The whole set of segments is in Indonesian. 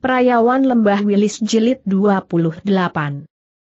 Perayawan Lembah Wilis Jilid 28.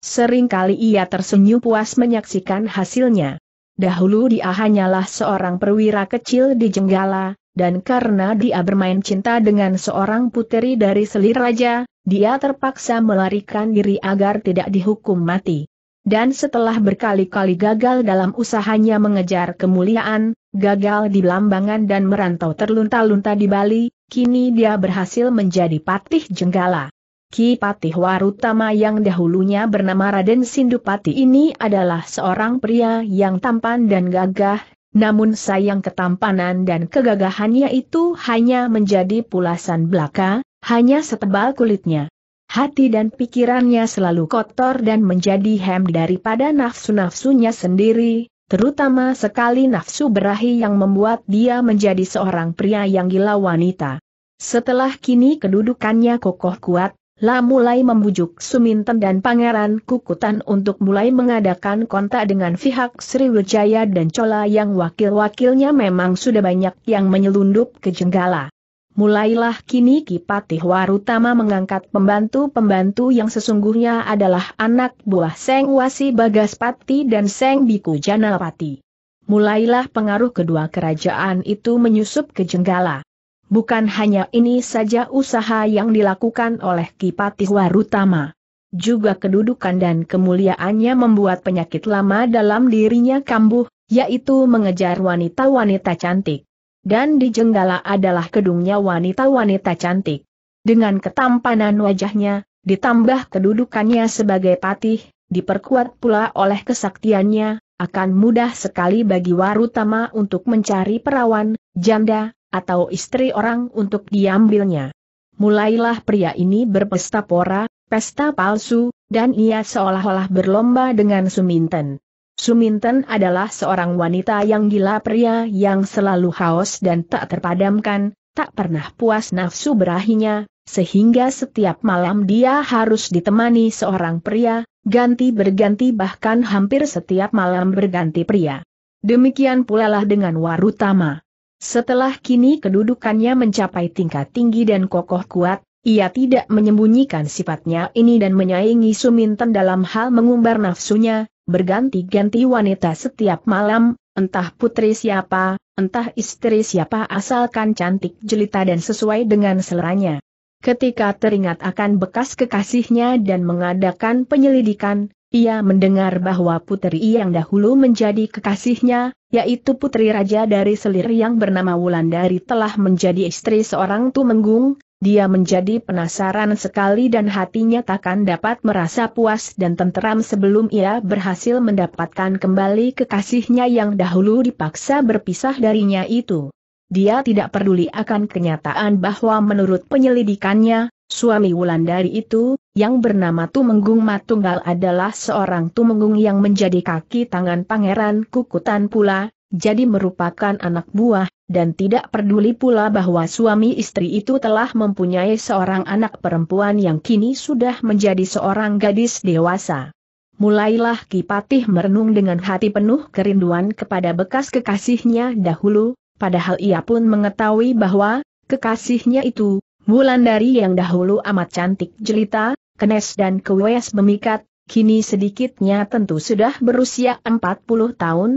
Seringkali ia tersenyum puas menyaksikan hasilnya. Dahulu dia hanyalah seorang perwira kecil di Jenggala, dan karena dia bermain cinta dengan seorang puteri dari selir raja, dia terpaksa melarikan diri agar tidak dihukum mati. Dan setelah berkali-kali gagal dalam usahanya mengejar kemuliaan, gagal di Lambangan dan merantau terlunta-lunta di Bali, kini dia berhasil menjadi patih jenggala. Ki Patih Warutama yang dahulunya bernama Raden Sindupati ini adalah seorang pria yang tampan dan gagah, namun sayang ketampanan dan kegagahannya itu hanya menjadi pulasan belaka, hanya setebal kulitnya. Hati dan pikirannya selalu kotor dan menjadi hem daripada nafsu-nafsunya sendiri, terutama sekali nafsu berahi yang membuat dia menjadi seorang pria yang gila wanita. Setelah kini kedudukannya kokoh kuat, La mulai membujuk Suminten dan Pangeran Kukutan untuk mulai mengadakan kontak dengan pihak Sriwijaya dan Cola yang wakil-wakilnya memang sudah banyak yang menyelundup ke Jenggala. Mulailah kini Kipatih Warutama mengangkat pembantu-pembantu yang sesungguhnya adalah anak buah Seng Wasi Bagaspati dan Seng Biku Janapati. Mulailah pengaruh kedua kerajaan itu menyusup ke Jenggala. Bukan hanya ini saja usaha yang dilakukan oleh Kipatih Warutama. Juga kedudukan dan kemuliaannya membuat penyakit lama dalam dirinya kambuh, yaitu mengejar wanita-wanita cantik dan di jenggala adalah gedungnya wanita-wanita cantik. Dengan ketampanan wajahnya, ditambah kedudukannya sebagai patih, diperkuat pula oleh kesaktiannya, akan mudah sekali bagi Warutama untuk mencari perawan, janda, atau istri orang untuk diambilnya. Mulailah pria ini berpesta pora, pesta palsu, dan ia seolah-olah berlomba dengan Suminten. Suminten adalah seorang wanita yang gila pria yang selalu haus dan tak terpadamkan, tak pernah puas nafsu berahinya, sehingga setiap malam dia harus ditemani seorang pria, ganti berganti bahkan hampir setiap malam berganti pria. Demikian pula lah dengan Warutama. Setelah kini kedudukannya mencapai tingkat tinggi dan kokoh kuat, ia tidak menyembunyikan sifatnya ini dan menyaingi Suminten dalam hal mengumbar nafsunya, berganti-ganti wanita setiap malam, entah putri siapa, entah istri siapa asalkan cantik jelita dan sesuai dengan seleranya. Ketika teringat akan bekas kekasihnya dan mengadakan penyelidikan, ia mendengar bahwa putri yang dahulu menjadi kekasihnya, yaitu putri raja dari selir yang bernama Wulandari telah menjadi istri seorang tumenggung, dia menjadi penasaran sekali dan hatinya takkan dapat merasa puas dan tenteram sebelum ia berhasil mendapatkan kembali kekasihnya yang dahulu dipaksa berpisah darinya itu. Dia tidak peduli akan kenyataan bahwa menurut penyelidikannya, suami Wulandari itu, yang bernama Tumenggung Matunggal adalah seorang Tumenggung yang menjadi kaki tangan Pangeran Kukutan pula, jadi merupakan anak buah, dan tidak peduli pula bahwa suami istri itu telah mempunyai seorang anak perempuan yang kini sudah menjadi seorang gadis dewasa. Mulailah Kipatih merenung dengan hati penuh kerinduan kepada bekas kekasihnya dahulu, padahal ia pun mengetahui bahwa, kekasihnya itu, Wulandari yang dahulu amat cantik jelita, kenes dan kewes memikat, kini sedikitnya tentu sudah berusia 40 tahun,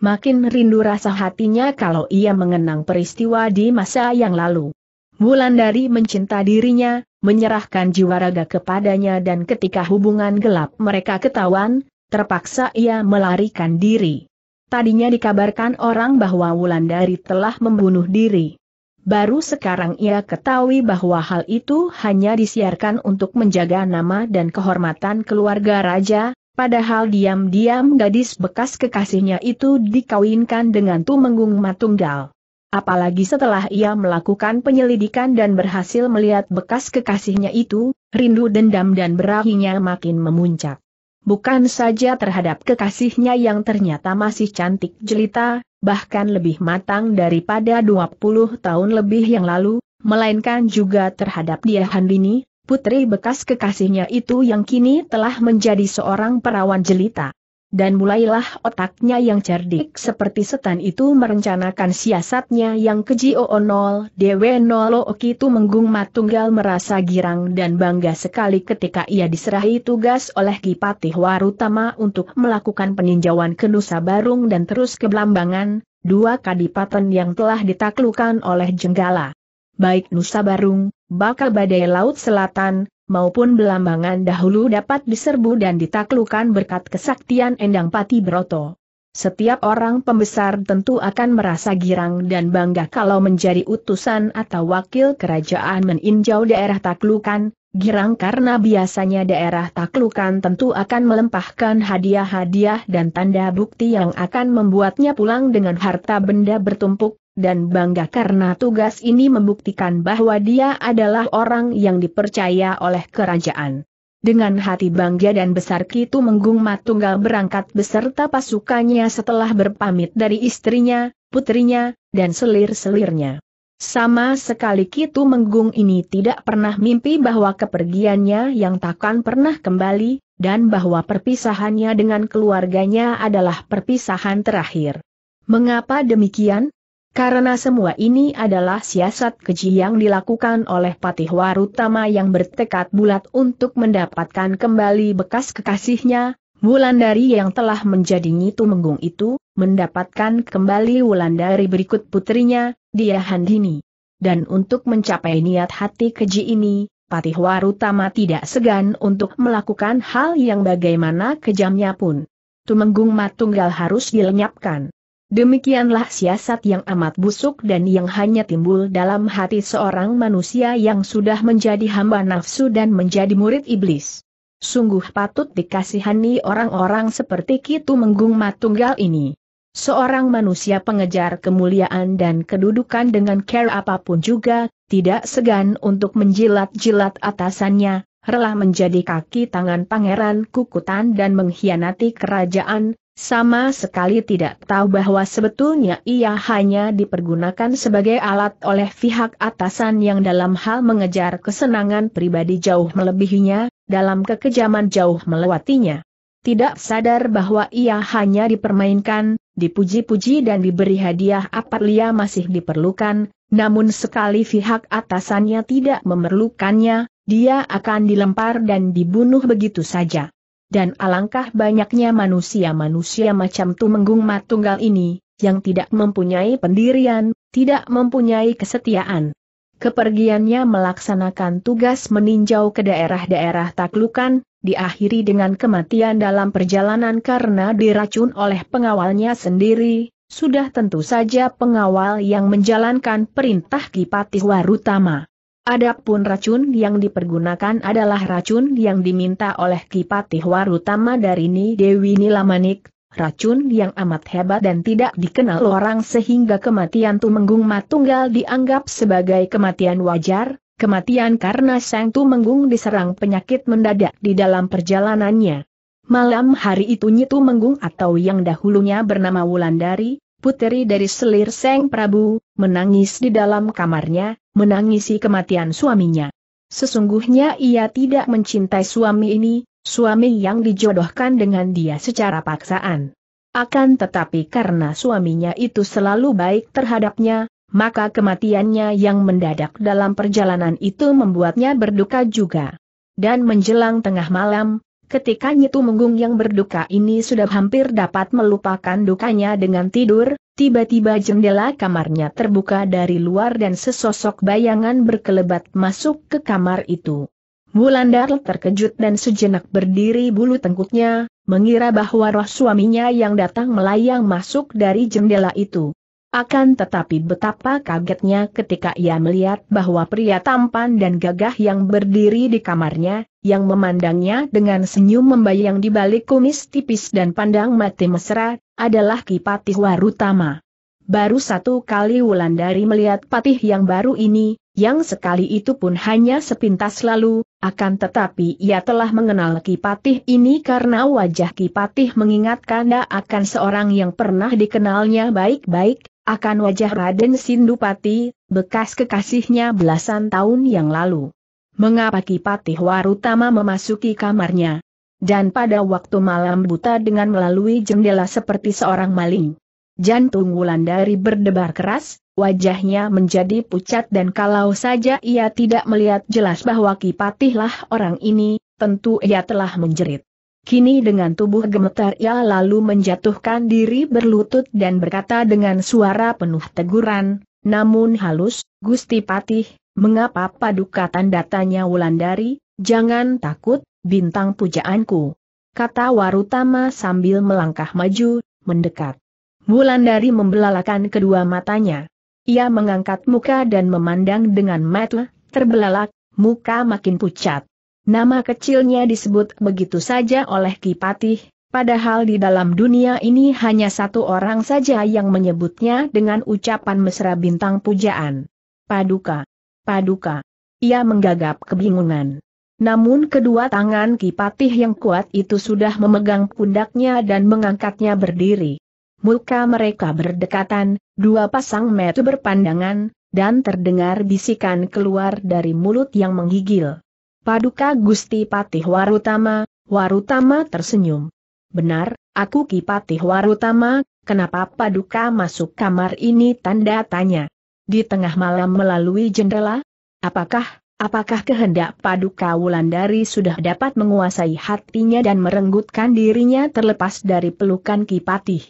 Makin rindu rasa hatinya kalau ia mengenang peristiwa di masa yang lalu. Wulandari mencinta dirinya, menyerahkan jiwa raga kepadanya dan ketika hubungan gelap mereka ketahuan, terpaksa ia melarikan diri. Tadinya dikabarkan orang bahwa Wulandari telah membunuh diri. Baru sekarang ia ketahui bahwa hal itu hanya disiarkan untuk menjaga nama dan kehormatan keluarga raja, Padahal diam-diam gadis bekas kekasihnya itu dikawinkan dengan Tumenggung Matunggal. Apalagi setelah ia melakukan penyelidikan dan berhasil melihat bekas kekasihnya itu, rindu dendam dan berahinya makin memuncak. Bukan saja terhadap kekasihnya yang ternyata masih cantik jelita, bahkan lebih matang daripada 20 tahun lebih yang lalu, melainkan juga terhadap dia Handini, putri bekas kekasihnya itu yang kini telah menjadi seorang perawan jelita. Dan mulailah otaknya yang cerdik seperti setan itu merencanakan siasatnya yang keji Oo0 nol, Dewe Oki itu Menggung Matunggal merasa girang dan bangga sekali ketika ia diserahi tugas oleh Kipatih Warutama untuk melakukan peninjauan ke Nusa Barung dan terus ke Blambangan, dua kadipaten yang telah ditaklukan oleh Jenggala. Baik Nusa Barung, bakal badai laut selatan, maupun belambangan dahulu dapat diserbu dan ditaklukan berkat kesaktian Endang Pati Broto. Setiap orang pembesar tentu akan merasa girang dan bangga kalau menjadi utusan atau wakil kerajaan meninjau daerah taklukan, girang karena biasanya daerah taklukan tentu akan melempahkan hadiah-hadiah dan tanda bukti yang akan membuatnya pulang dengan harta benda bertumpuk, dan bangga karena tugas ini membuktikan bahwa dia adalah orang yang dipercaya oleh kerajaan. Dengan hati bangga dan besar Kitu Menggung Matunggal berangkat beserta pasukannya setelah berpamit dari istrinya, putrinya, dan selir-selirnya. Sama sekali Kitu Menggung ini tidak pernah mimpi bahwa kepergiannya yang takkan pernah kembali, dan bahwa perpisahannya dengan keluarganya adalah perpisahan terakhir. Mengapa demikian? Karena semua ini adalah siasat keji yang dilakukan oleh Patih Warutama yang bertekad bulat untuk mendapatkan kembali bekas kekasihnya, Wulandari yang telah menjadi Nyitu Menggung itu, mendapatkan kembali Wulandari berikut putrinya, dia Handini. Dan untuk mencapai niat hati keji ini, Patih Warutama tidak segan untuk melakukan hal yang bagaimana kejamnya pun. Tumenggung Matunggal harus dilenyapkan. Demikianlah siasat yang amat busuk dan yang hanya timbul dalam hati seorang manusia yang sudah menjadi hamba nafsu dan menjadi murid iblis. Sungguh patut dikasihani orang-orang seperti Kitu Menggung Matunggal ini. Seorang manusia pengejar kemuliaan dan kedudukan dengan care apapun juga, tidak segan untuk menjilat-jilat atasannya, rela menjadi kaki tangan pangeran kukutan dan mengkhianati kerajaan, sama sekali tidak tahu bahwa sebetulnya ia hanya dipergunakan sebagai alat oleh pihak atasan yang dalam hal mengejar kesenangan pribadi jauh melebihinya, dalam kekejaman jauh melewatinya. Tidak sadar bahwa ia hanya dipermainkan, dipuji-puji dan diberi hadiah apabila masih diperlukan, namun sekali pihak atasannya tidak memerlukannya, dia akan dilempar dan dibunuh begitu saja dan alangkah banyaknya manusia-manusia macam Tumenggung Matunggal ini, yang tidak mempunyai pendirian, tidak mempunyai kesetiaan. Kepergiannya melaksanakan tugas meninjau ke daerah-daerah taklukan, diakhiri dengan kematian dalam perjalanan karena diracun oleh pengawalnya sendiri, sudah tentu saja pengawal yang menjalankan perintah Kipatih Warutama. Adapun racun yang dipergunakan adalah racun yang diminta oleh Kipatih Warutama dari Ni Dewi Nilamanik, racun yang amat hebat dan tidak dikenal orang sehingga kematian Tumenggung Matunggal dianggap sebagai kematian wajar, kematian karena Sang Tumenggung diserang penyakit mendadak di dalam perjalanannya. Malam hari itu Nyi Tumenggung atau yang dahulunya bernama Wulandari, puteri dari selir Seng Prabu, menangis di dalam kamarnya, menangisi kematian suaminya. Sesungguhnya ia tidak mencintai suami ini, suami yang dijodohkan dengan dia secara paksaan. Akan tetapi karena suaminya itu selalu baik terhadapnya, maka kematiannya yang mendadak dalam perjalanan itu membuatnya berduka juga. Dan menjelang tengah malam, Ketika Nyitu Menggung yang berduka ini sudah hampir dapat melupakan dukanya dengan tidur, tiba-tiba jendela kamarnya terbuka dari luar dan sesosok bayangan berkelebat masuk ke kamar itu. Wulandar terkejut dan sejenak berdiri bulu tengkuknya, mengira bahwa roh suaminya yang datang melayang masuk dari jendela itu. Akan tetapi betapa kagetnya ketika ia melihat bahwa pria tampan dan gagah yang berdiri di kamarnya, yang memandangnya dengan senyum membayang di balik kumis tipis dan pandang mati mesra, adalah Ki Patih Warutama. Baru satu kali Wulandari melihat patih yang baru ini, yang sekali itu pun hanya sepintas lalu, akan tetapi ia telah mengenal Kipatih ini karena wajah Kipatih dia akan seorang yang pernah dikenalnya baik-baik, akan wajah Raden Sindupati, bekas kekasihnya belasan tahun yang lalu mengapa Kipatih Warutama memasuki kamarnya. Dan pada waktu malam buta dengan melalui jendela seperti seorang maling. Jantung Wulandari berdebar keras, wajahnya menjadi pucat dan kalau saja ia tidak melihat jelas bahwa Kipatihlah orang ini, tentu ia telah menjerit. Kini dengan tubuh gemetar ia lalu menjatuhkan diri berlutut dan berkata dengan suara penuh teguran, namun halus, Gusti Patih, Mengapa paduka tanda tanya Wulandari, jangan takut, bintang pujaanku. Kata Warutama sambil melangkah maju, mendekat. Wulandari membelalakan kedua matanya. Ia mengangkat muka dan memandang dengan mata terbelalak, muka makin pucat. Nama kecilnya disebut begitu saja oleh Kipatih, padahal di dalam dunia ini hanya satu orang saja yang menyebutnya dengan ucapan mesra bintang pujaan. Paduka. Paduka. Ia menggagap kebingungan. Namun kedua tangan Kipatih yang kuat itu sudah memegang pundaknya dan mengangkatnya berdiri. Muka mereka berdekatan, dua pasang mata berpandangan, dan terdengar bisikan keluar dari mulut yang menggigil. Paduka Gusti Patih Warutama, Warutama tersenyum. Benar, aku Kipatih Warutama, kenapa Paduka masuk kamar ini tanda tanya. Di tengah malam melalui jendela? Apakah, apakah kehendak paduka Wulandari sudah dapat menguasai hatinya dan merenggutkan dirinya terlepas dari pelukan Kipatih?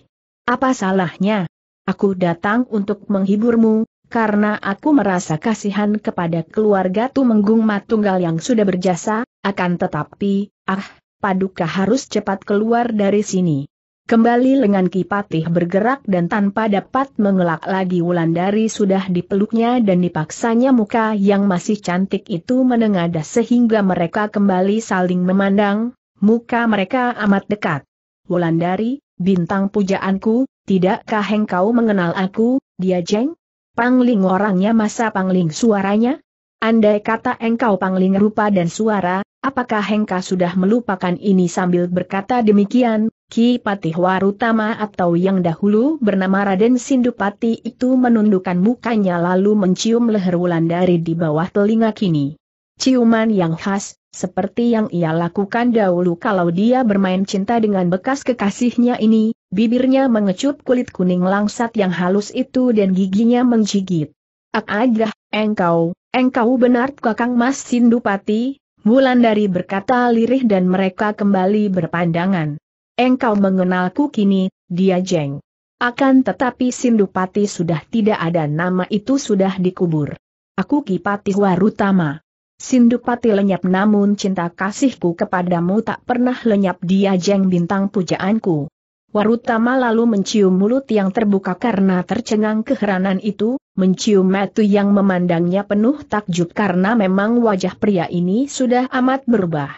Apa salahnya? Aku datang untuk menghiburmu, karena aku merasa kasihan kepada keluarga Tumenggung Matunggal yang sudah berjasa, akan tetapi, ah, Paduka harus cepat keluar dari sini. Kembali lengan Kipatih bergerak dan tanpa dapat mengelak lagi Wulandari sudah dipeluknya dan dipaksanya muka yang masih cantik itu menengadah sehingga mereka kembali saling memandang, muka mereka amat dekat. Wulandari, bintang pujaanku, tidakkah engkau mengenal aku, dia jeng? Pangling orangnya masa pangling suaranya? Andai kata engkau pangling rupa dan suara, apakah engkau sudah melupakan ini sambil berkata demikian, Ki Patih Warutama atau yang dahulu bernama Raden Sindupati itu menundukkan mukanya lalu mencium leher Wulandari di bawah telinga kini. Ciuman yang khas, seperti yang ia lakukan dahulu kalau dia bermain cinta dengan bekas kekasihnya ini, bibirnya mengecup kulit kuning langsat yang halus itu dan giginya menggigit. Ak agah, engkau, engkau benar kakang mas Sindupati, Wulandari berkata lirih dan mereka kembali berpandangan. Engkau mengenalku kini, dia jeng. Akan tetapi Sindupati sudah tidak ada nama itu sudah dikubur. Aku Kipati Warutama. Sindupati lenyap namun cinta kasihku kepadamu tak pernah lenyap dia jeng bintang pujaanku. Warutama lalu mencium mulut yang terbuka karena tercengang keheranan itu, mencium metu yang memandangnya penuh takjub karena memang wajah pria ini sudah amat berubah.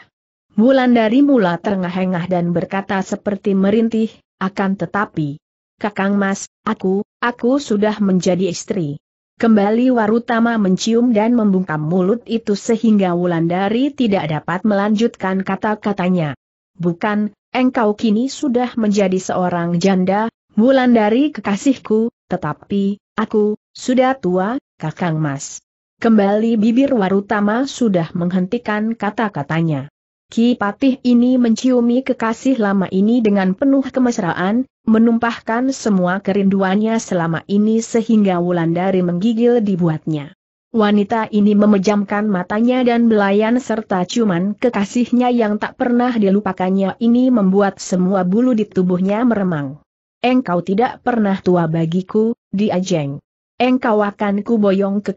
Dari mula terengah-engah dan berkata seperti merintih, akan tetapi, Kakang Mas, aku, aku sudah menjadi istri. Kembali Warutama mencium dan membungkam mulut itu sehingga Wulandari tidak dapat melanjutkan kata-katanya. Bukan, engkau kini sudah menjadi seorang janda, Wulandari kekasihku, tetapi, aku, sudah tua, Kakang Mas. Kembali bibir Warutama sudah menghentikan kata-katanya. Ki Patih ini menciumi kekasih lama ini dengan penuh kemesraan, menumpahkan semua kerinduannya selama ini sehingga Wulandari menggigil dibuatnya. Wanita ini memejamkan matanya dan belayan serta cuman kekasihnya yang tak pernah dilupakannya ini membuat semua bulu di tubuhnya meremang. Engkau tidak pernah tua bagiku, diajeng. Engkau akan kuboyong ke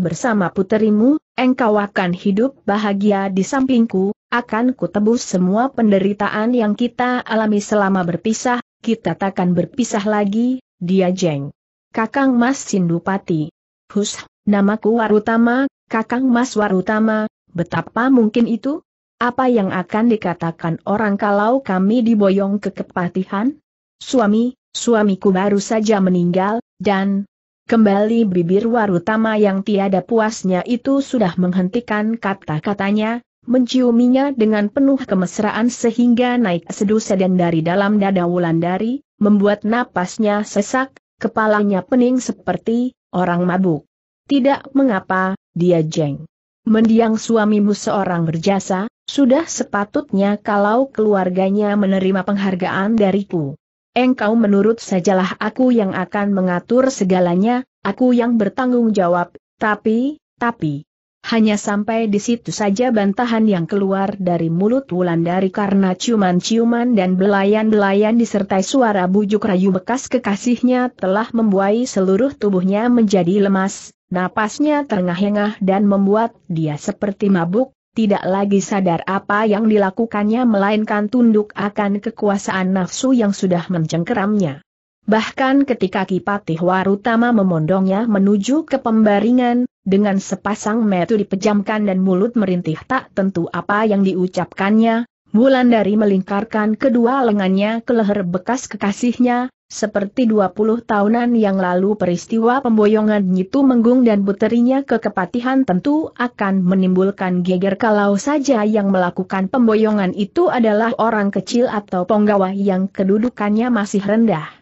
bersama puterimu, engkau akan hidup bahagia di sampingku, akan kutebus semua penderitaan yang kita alami selama berpisah, kita takkan berpisah lagi, dia jeng. Kakang Mas Sindupati. Hus, namaku Warutama, Kakang Mas Warutama, betapa mungkin itu? Apa yang akan dikatakan orang kalau kami diboyong ke kepatihan? Suami, suamiku baru saja meninggal, dan Kembali bibir Warutama yang tiada puasnya itu sudah menghentikan kata-katanya, menciuminya dengan penuh kemesraan sehingga naik sedu sedan dari dalam dada Wulandari, membuat napasnya sesak, kepalanya pening seperti orang mabuk. Tidak mengapa, dia jeng. Mendiang suamimu seorang berjasa, sudah sepatutnya kalau keluarganya menerima penghargaan dariku. Engkau menurut sajalah aku yang akan mengatur segalanya, aku yang bertanggung jawab, tapi, tapi, hanya sampai di situ saja bantahan yang keluar dari mulut Wulandari karena ciuman-ciuman dan belayan-belayan disertai suara bujuk rayu bekas kekasihnya telah membuai seluruh tubuhnya menjadi lemas, napasnya terengah-engah dan membuat dia seperti mabuk, tidak lagi sadar apa yang dilakukannya melainkan tunduk akan kekuasaan nafsu yang sudah mencengkeramnya. Bahkan ketika Kipatih Warutama memondongnya menuju ke pembaringan, dengan sepasang metu dipejamkan dan mulut merintih tak tentu apa yang diucapkannya, dari melingkarkan kedua lengannya ke leher bekas kekasihnya, seperti 20 tahunan yang lalu peristiwa pemboyongan Nyitu Menggung dan puterinya ke kepatihan tentu akan menimbulkan geger kalau saja yang melakukan pemboyongan itu adalah orang kecil atau penggawa yang kedudukannya masih rendah.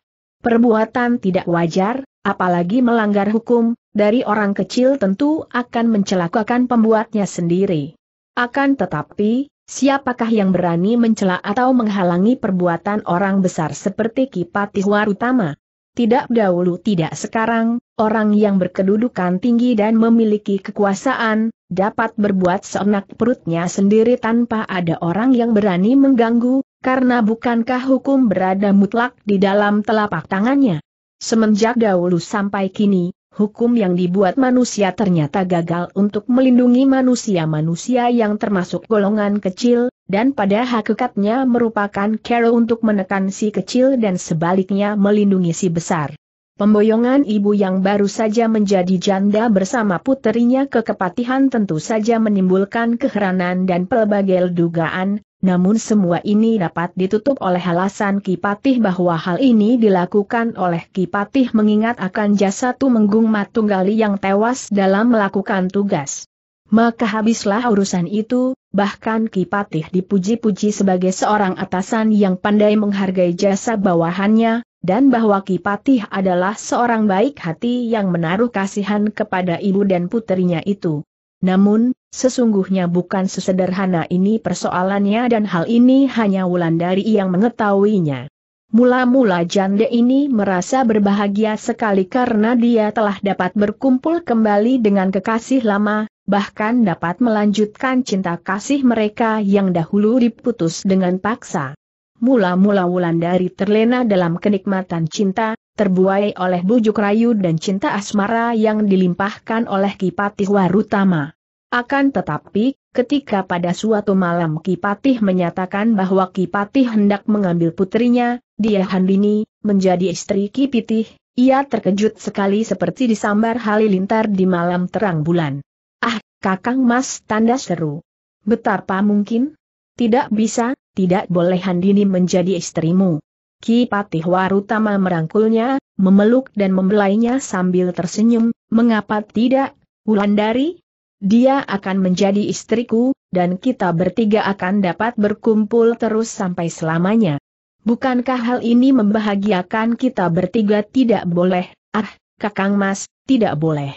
Perbuatan tidak wajar, apalagi melanggar hukum, dari orang kecil tentu akan mencelakakan pembuatnya sendiri. Akan tetapi, siapakah yang berani mencela atau menghalangi perbuatan orang besar seperti Kipati Warutama? Tidak dahulu tidak sekarang, orang yang berkedudukan tinggi dan memiliki kekuasaan, dapat berbuat seenak perutnya sendiri tanpa ada orang yang berani mengganggu, karena bukankah hukum berada mutlak di dalam telapak tangannya? Semenjak dahulu sampai kini, hukum yang dibuat manusia ternyata gagal untuk melindungi manusia-manusia yang termasuk golongan kecil, dan pada hakikatnya merupakan cara untuk menekan si kecil dan sebaliknya melindungi si besar. Pemboyongan ibu yang baru saja menjadi janda bersama puterinya ke kepatihan tentu saja menimbulkan keheranan dan pelbagai dugaan, namun semua ini dapat ditutup oleh alasan Kipatih bahwa hal ini dilakukan oleh Kipatih mengingat akan jasa Tumenggung Matunggali yang tewas dalam melakukan tugas. Maka habislah urusan itu, bahkan Kipatih dipuji-puji sebagai seorang atasan yang pandai menghargai jasa bawahannya, dan bahwa Kipatih adalah seorang baik hati yang menaruh kasihan kepada ibu dan putrinya itu. Namun, sesungguhnya bukan sesederhana ini persoalannya dan hal ini hanya Wulandari yang mengetahuinya. Mula-mula janda ini merasa berbahagia sekali karena dia telah dapat berkumpul kembali dengan kekasih lama, bahkan dapat melanjutkan cinta kasih mereka yang dahulu diputus dengan paksa. Mula-mula Wulandari terlena dalam kenikmatan cinta, terbuai oleh bujuk rayu dan cinta asmara yang dilimpahkan oleh Kipati Warutama. Akan tetapi, ketika pada suatu malam Kipatih menyatakan bahwa Kipatih hendak mengambil putrinya, dia Handini, menjadi istri Kipitih, ia terkejut sekali seperti disambar halilintar di malam terang bulan. Ah, kakang mas tanda seru. Betapa mungkin? Tidak bisa, tidak boleh Handini menjadi istrimu. Ki Kipatih Warutama merangkulnya, memeluk dan membelainya sambil tersenyum, mengapa tidak, Wulandari? Dia akan menjadi istriku, dan kita bertiga akan dapat berkumpul terus sampai selamanya. Bukankah hal ini membahagiakan kita bertiga tidak boleh, ah, kakang mas, tidak boleh.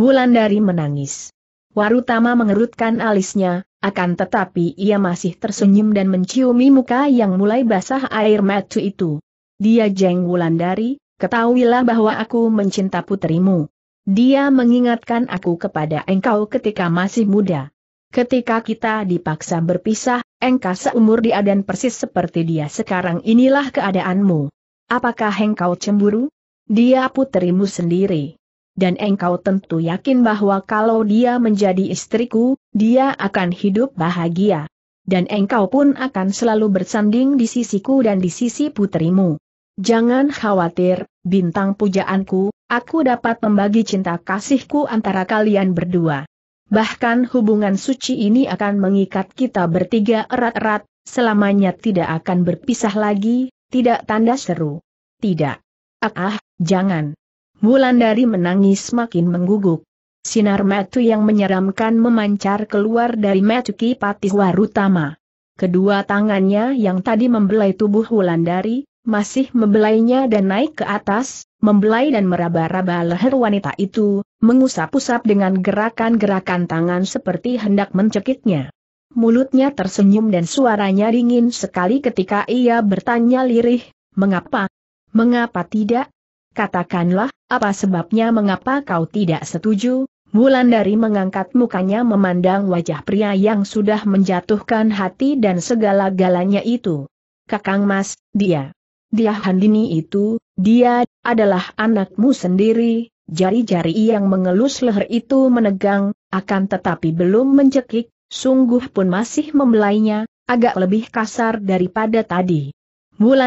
Wulandari menangis. Warutama mengerutkan alisnya, akan tetapi ia masih tersenyum dan menciumi muka yang mulai basah air mata itu. Dia jeng Wulandari, ketahuilah bahwa aku mencinta putrimu. Dia mengingatkan aku kepada engkau ketika masih muda. Ketika kita dipaksa berpisah, engkau seumur dia dan persis seperti dia sekarang inilah keadaanmu. Apakah engkau cemburu? Dia putrimu sendiri. Dan engkau tentu yakin bahwa kalau dia menjadi istriku, dia akan hidup bahagia. Dan engkau pun akan selalu bersanding di sisiku dan di sisi putrimu. Jangan khawatir, bintang pujaanku, Aku dapat membagi cinta kasihku antara kalian berdua. Bahkan hubungan suci ini akan mengikat kita bertiga erat-erat, selamanya tidak akan berpisah lagi, tidak tanda seru. Tidak. Ah, ah jangan. Wulandari menangis makin mengguguk. Sinar metu yang menyeramkan memancar keluar dari metu Patih Warutama. Kedua tangannya yang tadi membelai tubuh Wulandari, masih membelainya dan naik ke atas, membelai dan meraba-raba leher wanita itu, mengusap-usap dengan gerakan-gerakan tangan seperti hendak mencekiknya. Mulutnya tersenyum dan suaranya dingin sekali ketika ia bertanya lirih, mengapa? Mengapa tidak? Katakanlah, apa sebabnya mengapa kau tidak setuju? dari mengangkat mukanya memandang wajah pria yang sudah menjatuhkan hati dan segala galanya itu. Kakang Mas, dia. Dia Handini itu, dia, adalah anakmu sendiri, jari-jari yang mengelus leher itu menegang, akan tetapi belum mencekik, sungguh pun masih membelainya, agak lebih kasar daripada tadi.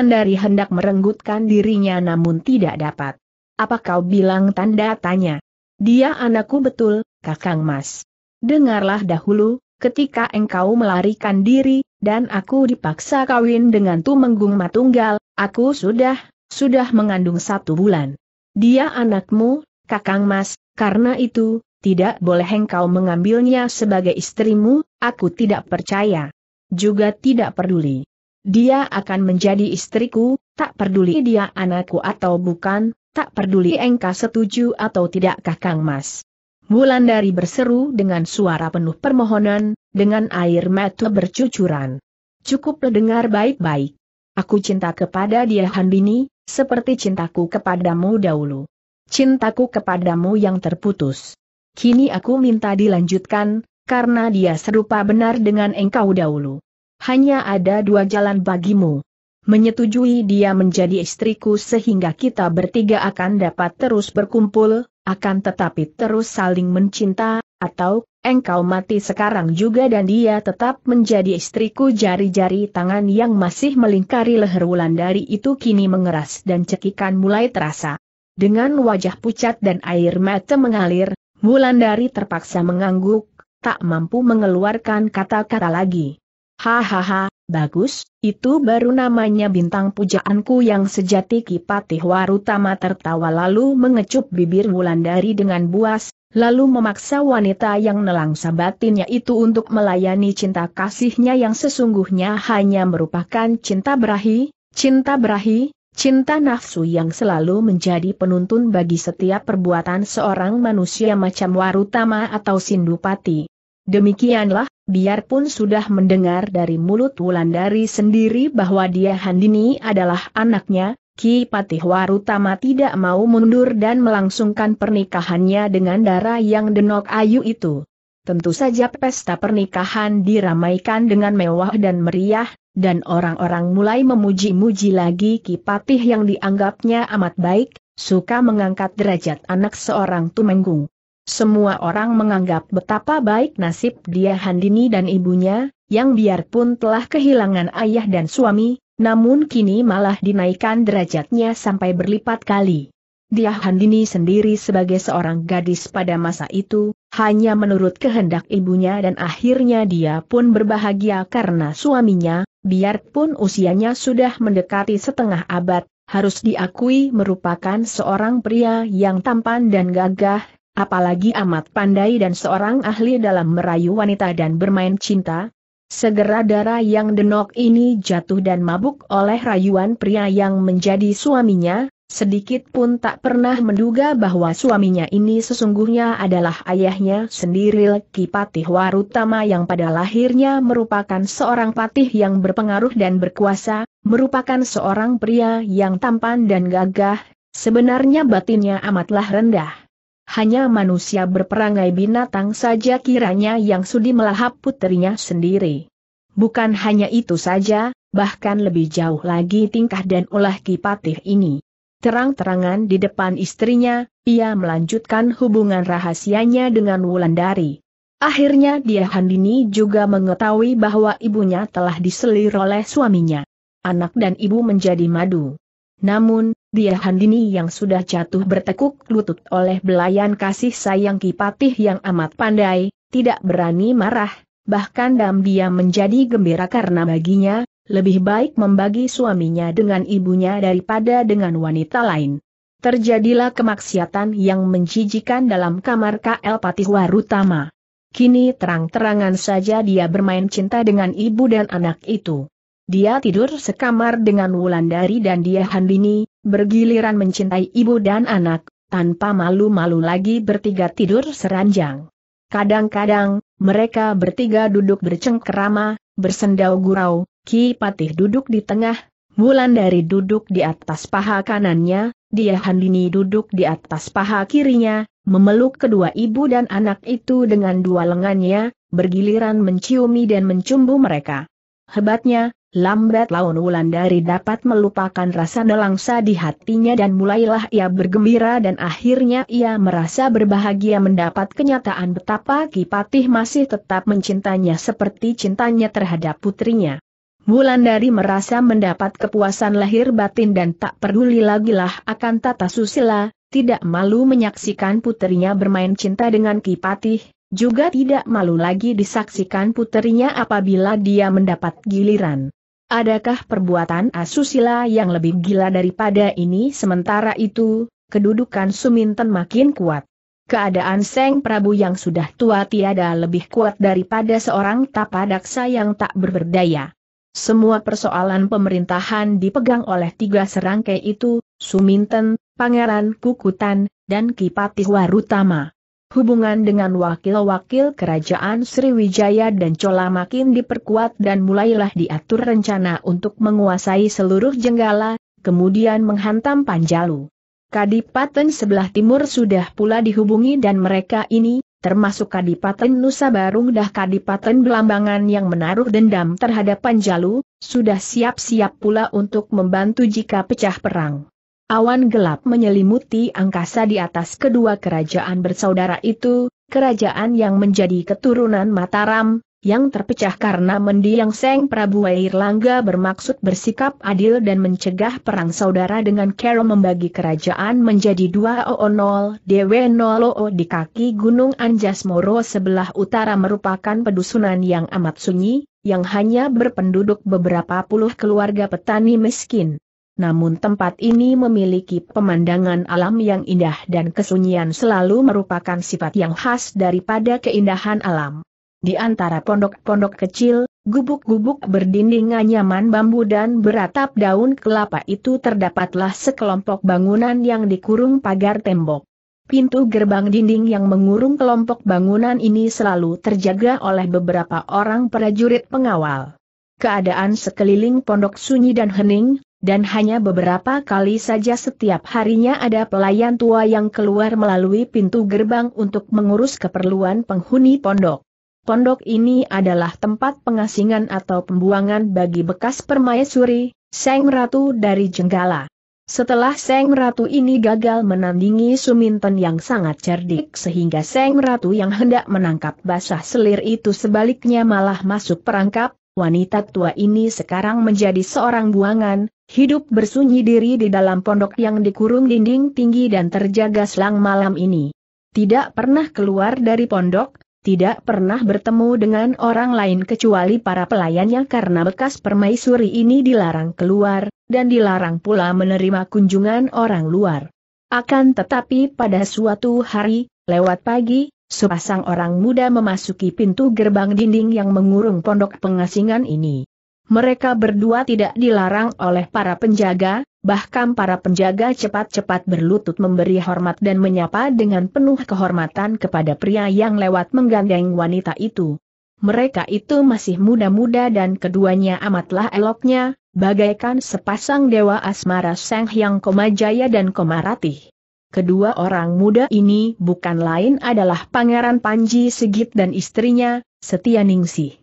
dari hendak merenggutkan dirinya namun tidak dapat. Apa kau bilang tanda tanya? Dia anakku betul, Kakang Mas. Dengarlah dahulu, ketika engkau melarikan diri, dan aku dipaksa kawin dengan Tumenggung Matunggal, Aku sudah, sudah mengandung satu bulan. Dia anakmu, Kakang Mas, karena itu, tidak boleh engkau mengambilnya sebagai istrimu, aku tidak percaya. Juga tidak peduli. Dia akan menjadi istriku, tak peduli dia anakku atau bukan, tak peduli engkau setuju atau tidak Kakang Mas. Wulandari berseru dengan suara penuh permohonan, dengan air mata bercucuran. Cukuplah dengar baik-baik. Aku cinta kepada dia Hanbini, seperti cintaku kepadamu dahulu. Cintaku kepadamu yang terputus. Kini aku minta dilanjutkan, karena dia serupa benar dengan engkau dahulu. Hanya ada dua jalan bagimu. Menyetujui dia menjadi istriku sehingga kita bertiga akan dapat terus berkumpul, akan tetapi terus saling mencinta, atau engkau mati sekarang juga dan dia tetap menjadi istriku jari-jari tangan yang masih melingkari leher Wulandari itu kini mengeras dan cekikan mulai terasa. Dengan wajah pucat dan air mata mengalir, Wulandari terpaksa mengangguk, tak mampu mengeluarkan kata-kata lagi. Hahaha, bagus, itu baru namanya bintang pujaanku yang sejati Kipatih Warutama tertawa lalu mengecup bibir Wulandari dengan buas, lalu memaksa wanita yang nelangsa batinnya itu untuk melayani cinta kasihnya yang sesungguhnya hanya merupakan cinta berahi, cinta berahi, cinta nafsu yang selalu menjadi penuntun bagi setiap perbuatan seorang manusia macam Warutama atau Sindupati. Demikianlah, biarpun sudah mendengar dari mulut Wulandari sendiri bahwa dia Handini adalah anaknya, Ki Patih Warutama tidak mau mundur dan melangsungkan pernikahannya dengan darah yang denok ayu itu. Tentu saja pesta pernikahan diramaikan dengan mewah dan meriah, dan orang-orang mulai memuji-muji lagi Ki Patih yang dianggapnya amat baik, suka mengangkat derajat anak seorang tumenggung. Semua orang menganggap betapa baik nasib dia Handini dan ibunya, yang biarpun telah kehilangan ayah dan suami, namun kini malah dinaikkan derajatnya sampai berlipat kali. Dia Handini sendiri sebagai seorang gadis pada masa itu, hanya menurut kehendak ibunya dan akhirnya dia pun berbahagia karena suaminya, biarpun usianya sudah mendekati setengah abad, harus diakui merupakan seorang pria yang tampan dan gagah, apalagi amat pandai dan seorang ahli dalam merayu wanita dan bermain cinta, Segera darah yang denok ini jatuh dan mabuk oleh rayuan pria yang menjadi suaminya, sedikit pun tak pernah menduga bahwa suaminya ini sesungguhnya adalah ayahnya sendiri Leki Patih Warutama yang pada lahirnya merupakan seorang patih yang berpengaruh dan berkuasa, merupakan seorang pria yang tampan dan gagah, sebenarnya batinnya amatlah rendah hanya manusia berperangai binatang saja kiranya yang sudi melahap putrinya sendiri. Bukan hanya itu saja, bahkan lebih jauh lagi tingkah dan ulah kipatih ini. Terang-terangan di depan istrinya, ia melanjutkan hubungan rahasianya dengan Wulandari. Akhirnya dia Handini juga mengetahui bahwa ibunya telah diselir oleh suaminya. Anak dan ibu menjadi madu. Namun, dia Handini yang sudah jatuh bertekuk lutut oleh belayan kasih sayang Kipatih yang amat pandai, tidak berani marah, bahkan dam dia menjadi gembira karena baginya, lebih baik membagi suaminya dengan ibunya daripada dengan wanita lain. Terjadilah kemaksiatan yang menjijikan dalam kamar KL Patihwa Rutama. Kini terang-terangan saja dia bermain cinta dengan ibu dan anak itu. Dia tidur sekamar dengan Wulandari dan dia Handini, bergiliran mencintai ibu dan anak, tanpa malu-malu lagi bertiga tidur seranjang. Kadang-kadang, mereka bertiga duduk bercengkerama, bersendau gurau, Ki Patih duduk di tengah, Wulandari duduk di atas paha kanannya, dia Handini duduk di atas paha kirinya, memeluk kedua ibu dan anak itu dengan dua lengannya, bergiliran menciumi dan mencumbu mereka. Hebatnya, lambat laun Wulandari dapat melupakan rasa nelangsa di hatinya dan mulailah ia bergembira dan akhirnya ia merasa berbahagia mendapat kenyataan betapa Kipatih masih tetap mencintainya seperti cintanya terhadap putrinya. Wulandari merasa mendapat kepuasan lahir batin dan tak peduli lagi lah akan tata susila, tidak malu menyaksikan putrinya bermain cinta dengan Kipatih, juga tidak malu lagi disaksikan puterinya apabila dia mendapat giliran. Adakah perbuatan asusila yang lebih gila daripada ini sementara itu, kedudukan Suminten makin kuat. Keadaan Seng Prabu yang sudah tua tiada lebih kuat daripada seorang tapadaksa yang tak berberdaya. Semua persoalan pemerintahan dipegang oleh tiga serangkai itu, Suminten, Pangeran Kukutan, dan Kipatiwarutama. Warutama. Hubungan dengan wakil-wakil kerajaan Sriwijaya dan Cola makin diperkuat dan mulailah diatur rencana untuk menguasai seluruh Jenggala, kemudian menghantam Panjalu. Kadipaten sebelah timur sudah pula dihubungi dan mereka ini, termasuk Kadipaten Nusa Barung dah Kadipaten Belambangan yang menaruh dendam terhadap Panjalu, sudah siap-siap pula untuk membantu jika pecah perang. Awan gelap menyelimuti angkasa di atas kedua kerajaan bersaudara itu, kerajaan yang menjadi keturunan Mataram, yang terpecah karena mendiang Seng Prabu Airlangga bermaksud bersikap adil dan mencegah perang saudara dengan cara membagi kerajaan menjadi dua. Oo0 DW00 di kaki Gunung Anjas Moro sebelah utara merupakan pedusunan yang amat sunyi, yang hanya berpenduduk beberapa puluh keluarga petani miskin namun tempat ini memiliki pemandangan alam yang indah dan kesunyian selalu merupakan sifat yang khas daripada keindahan alam. Di antara pondok-pondok kecil, gubuk-gubuk berdinding anyaman bambu dan beratap daun kelapa itu terdapatlah sekelompok bangunan yang dikurung pagar tembok. Pintu gerbang dinding yang mengurung kelompok bangunan ini selalu terjaga oleh beberapa orang prajurit pengawal. Keadaan sekeliling pondok sunyi dan hening, dan hanya beberapa kali saja setiap harinya ada pelayan tua yang keluar melalui pintu gerbang untuk mengurus keperluan penghuni pondok. Pondok ini adalah tempat pengasingan atau pembuangan bagi bekas permaisuri, Seng Ratu dari Jenggala. Setelah Seng Ratu ini gagal menandingi Suminten yang sangat cerdik sehingga Seng Ratu yang hendak menangkap basah selir itu sebaliknya malah masuk perangkap, wanita tua ini sekarang menjadi seorang buangan, Hidup bersunyi diri di dalam pondok yang dikurung dinding tinggi dan terjaga selang malam ini. Tidak pernah keluar dari pondok, tidak pernah bertemu dengan orang lain kecuali para pelayannya karena bekas permaisuri ini dilarang keluar, dan dilarang pula menerima kunjungan orang luar. Akan tetapi pada suatu hari, lewat pagi, sepasang orang muda memasuki pintu gerbang dinding yang mengurung pondok pengasingan ini. Mereka berdua tidak dilarang oleh para penjaga, bahkan para penjaga cepat-cepat berlutut memberi hormat dan menyapa dengan penuh kehormatan kepada pria yang lewat menggandeng wanita itu. Mereka itu masih muda-muda dan keduanya amatlah eloknya, bagaikan sepasang dewa asmara Seng Hyang Komajaya dan Komaratih. Kedua orang muda ini bukan lain adalah Pangeran Panji Sigit dan istrinya, Setia Ningsih.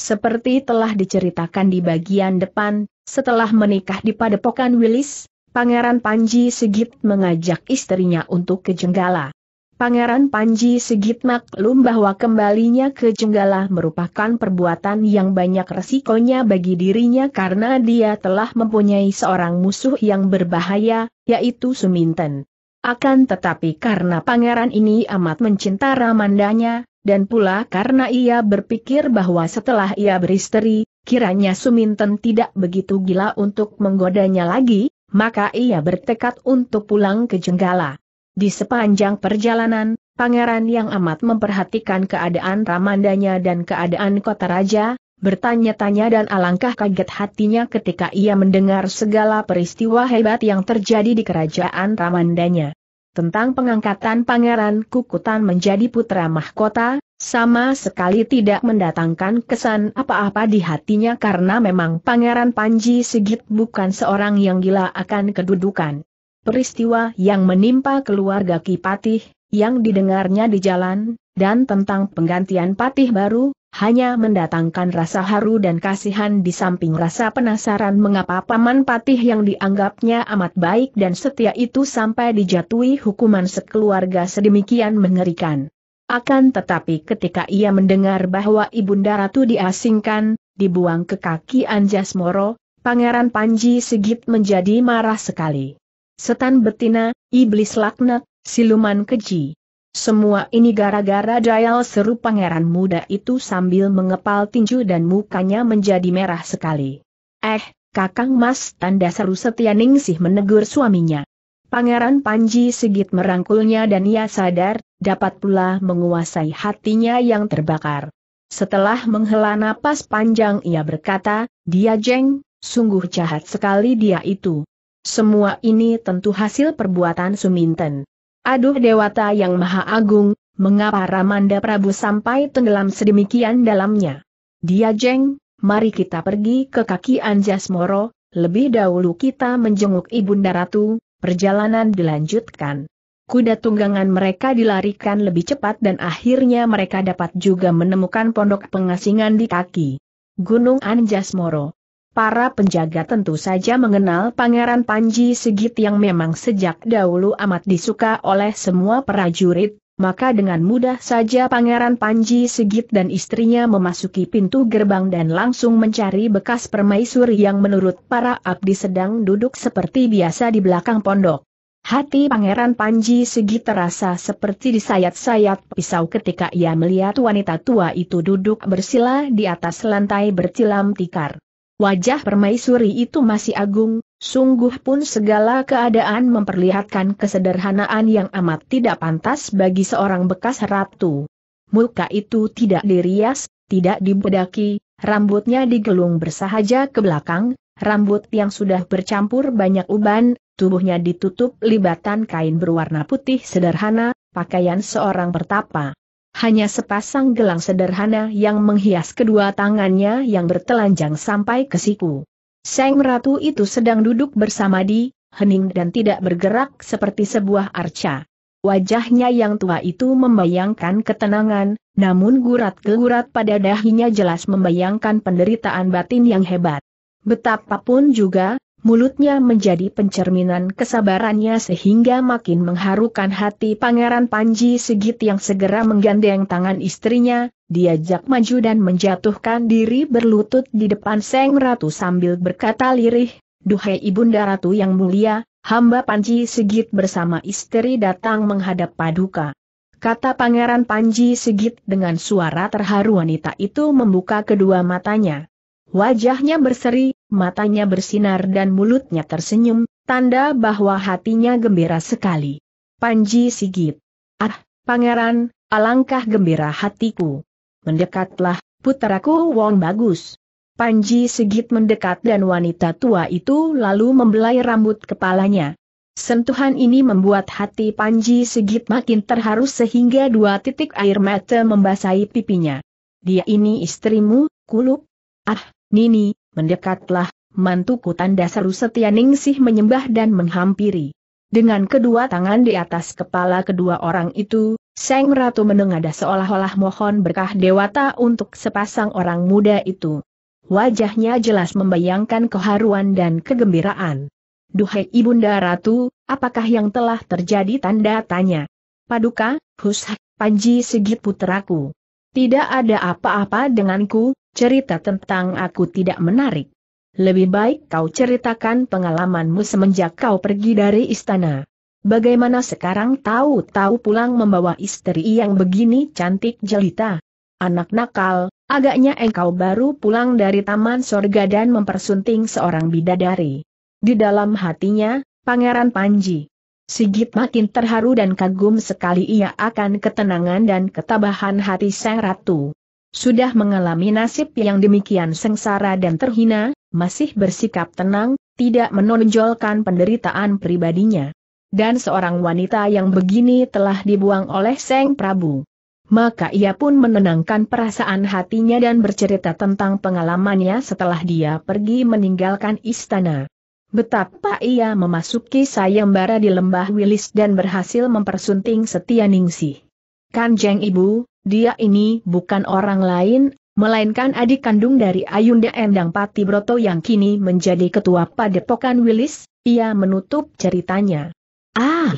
Seperti telah diceritakan di bagian depan, setelah menikah di padepokan Willis, Pangeran Panji Sigit mengajak istrinya untuk ke Jenggala. Pangeran Panji Sigit maklum bahwa kembalinya ke Jenggala merupakan perbuatan yang banyak resikonya bagi dirinya karena dia telah mempunyai seorang musuh yang berbahaya, yaitu Suminten. Akan tetapi karena pangeran ini amat mencinta Ramandanya, dan pula karena ia berpikir bahwa setelah ia beristri, kiranya Suminten tidak begitu gila untuk menggodanya lagi, maka ia bertekad untuk pulang ke Jenggala. Di sepanjang perjalanan, pangeran yang amat memperhatikan keadaan Ramandanya dan keadaan kota raja, bertanya-tanya dan alangkah kaget hatinya ketika ia mendengar segala peristiwa hebat yang terjadi di kerajaan Ramandanya tentang pengangkatan Pangeran Kukutan menjadi putra mahkota, sama sekali tidak mendatangkan kesan apa-apa di hatinya karena memang Pangeran Panji Sigit bukan seorang yang gila akan kedudukan. Peristiwa yang menimpa keluarga Kipatih, yang didengarnya di jalan, dan tentang penggantian patih baru, hanya mendatangkan rasa haru dan kasihan di samping rasa penasaran mengapa Paman Patih yang dianggapnya amat baik dan setia itu sampai dijatuhi hukuman sekeluarga sedemikian mengerikan. Akan tetapi ketika ia mendengar bahwa Ibunda Ratu diasingkan, dibuang ke kaki Anjas Moro, Pangeran Panji Sigit menjadi marah sekali. Setan betina, iblis laknat, siluman keji. Semua ini gara-gara dial seru pangeran muda itu sambil mengepal tinju dan mukanya menjadi merah sekali. Eh, kakang mas tanda seru setia Ningsih menegur suaminya. Pangeran Panji Sigit merangkulnya dan ia sadar, dapat pula menguasai hatinya yang terbakar. Setelah menghela napas panjang ia berkata, dia jeng, sungguh jahat sekali dia itu. Semua ini tentu hasil perbuatan Suminten. Aduh Dewata yang Maha Agung, mengapa Ramanda Prabu sampai tenggelam sedemikian dalamnya? Dia jeng, mari kita pergi ke kaki Anjas Moro, lebih dahulu kita menjenguk Ibunda Ratu, perjalanan dilanjutkan. Kuda tunggangan mereka dilarikan lebih cepat dan akhirnya mereka dapat juga menemukan pondok pengasingan di kaki Gunung Anjas Moro. Para penjaga tentu saja mengenal Pangeran Panji Sigit yang memang sejak dahulu amat disuka oleh semua prajurit, maka dengan mudah saja Pangeran Panji Sigit dan istrinya memasuki pintu gerbang dan langsung mencari bekas permaisuri yang menurut para abdi sedang duduk seperti biasa di belakang pondok. Hati Pangeran Panji Sigit terasa seperti disayat-sayat pisau ketika ia melihat wanita tua itu duduk bersila di atas lantai bercilam tikar. Wajah permaisuri itu masih agung, sungguh pun segala keadaan memperlihatkan kesederhanaan yang amat tidak pantas bagi seorang bekas ratu. Muka itu tidak dirias, tidak dibedaki, rambutnya digelung bersahaja ke belakang, rambut yang sudah bercampur banyak uban, tubuhnya ditutup libatan kain berwarna putih sederhana, pakaian seorang pertapa. Hanya sepasang gelang sederhana yang menghias kedua tangannya yang bertelanjang sampai ke siku. Seng Ratu itu sedang duduk bersama di, hening dan tidak bergerak seperti sebuah arca. Wajahnya yang tua itu membayangkan ketenangan, namun gurat-gurat pada dahinya jelas membayangkan penderitaan batin yang hebat. Betapapun juga, mulutnya menjadi pencerminan kesabarannya sehingga makin mengharukan hati Pangeran Panji Segit yang segera menggandeng tangan istrinya, diajak maju dan menjatuhkan diri berlutut di depan Seng Ratu sambil berkata lirih, Duhai Ibunda Ratu yang mulia, hamba Panji Segit bersama istri datang menghadap paduka kata Pangeran Panji Segit dengan suara terharu wanita itu membuka kedua matanya. Wajahnya berseri, matanya bersinar dan mulutnya tersenyum, tanda bahwa hatinya gembira sekali. Panji Sigit. Ah, pangeran, alangkah gembira hatiku. Mendekatlah, puteraku Wong Bagus. Panji Sigit mendekat dan wanita tua itu lalu membelai rambut kepalanya. Sentuhan ini membuat hati Panji Sigit makin terharu sehingga dua titik air mata membasahi pipinya. Dia ini istrimu, Kulup? Ah, Nini, mendekatlah, mantuku tanda seru setia ningsih menyembah dan menghampiri. Dengan kedua tangan di atas kepala kedua orang itu, Seng Ratu menengadah seolah-olah mohon berkah dewata untuk sepasang orang muda itu. Wajahnya jelas membayangkan keharuan dan kegembiraan. Duhai Ibunda Ratu, apakah yang telah terjadi tanda tanya? Paduka, Hushak, Panji Sigit puteraku. Tidak ada apa-apa denganku, cerita tentang aku tidak menarik. Lebih baik kau ceritakan pengalamanmu semenjak kau pergi dari istana. Bagaimana sekarang tahu-tahu pulang membawa istri yang begini cantik jelita? Anak nakal, agaknya engkau baru pulang dari taman sorga dan mempersunting seorang bidadari. Di dalam hatinya, Pangeran Panji. Sigit makin terharu dan kagum sekali ia akan ketenangan dan ketabahan hati sang ratu sudah mengalami nasib yang demikian sengsara dan terhina, masih bersikap tenang, tidak menonjolkan penderitaan pribadinya. Dan seorang wanita yang begini telah dibuang oleh Seng Prabu. Maka ia pun menenangkan perasaan hatinya dan bercerita tentang pengalamannya setelah dia pergi meninggalkan istana. Betapa ia memasuki sayembara di lembah Wilis dan berhasil mempersunting Setia Ningsih. Kanjeng Ibu, dia ini bukan orang lain, melainkan adik kandung dari Ayunda Endang Pati Broto yang kini menjadi ketua padepokan Wilis, ia menutup ceritanya. Ah!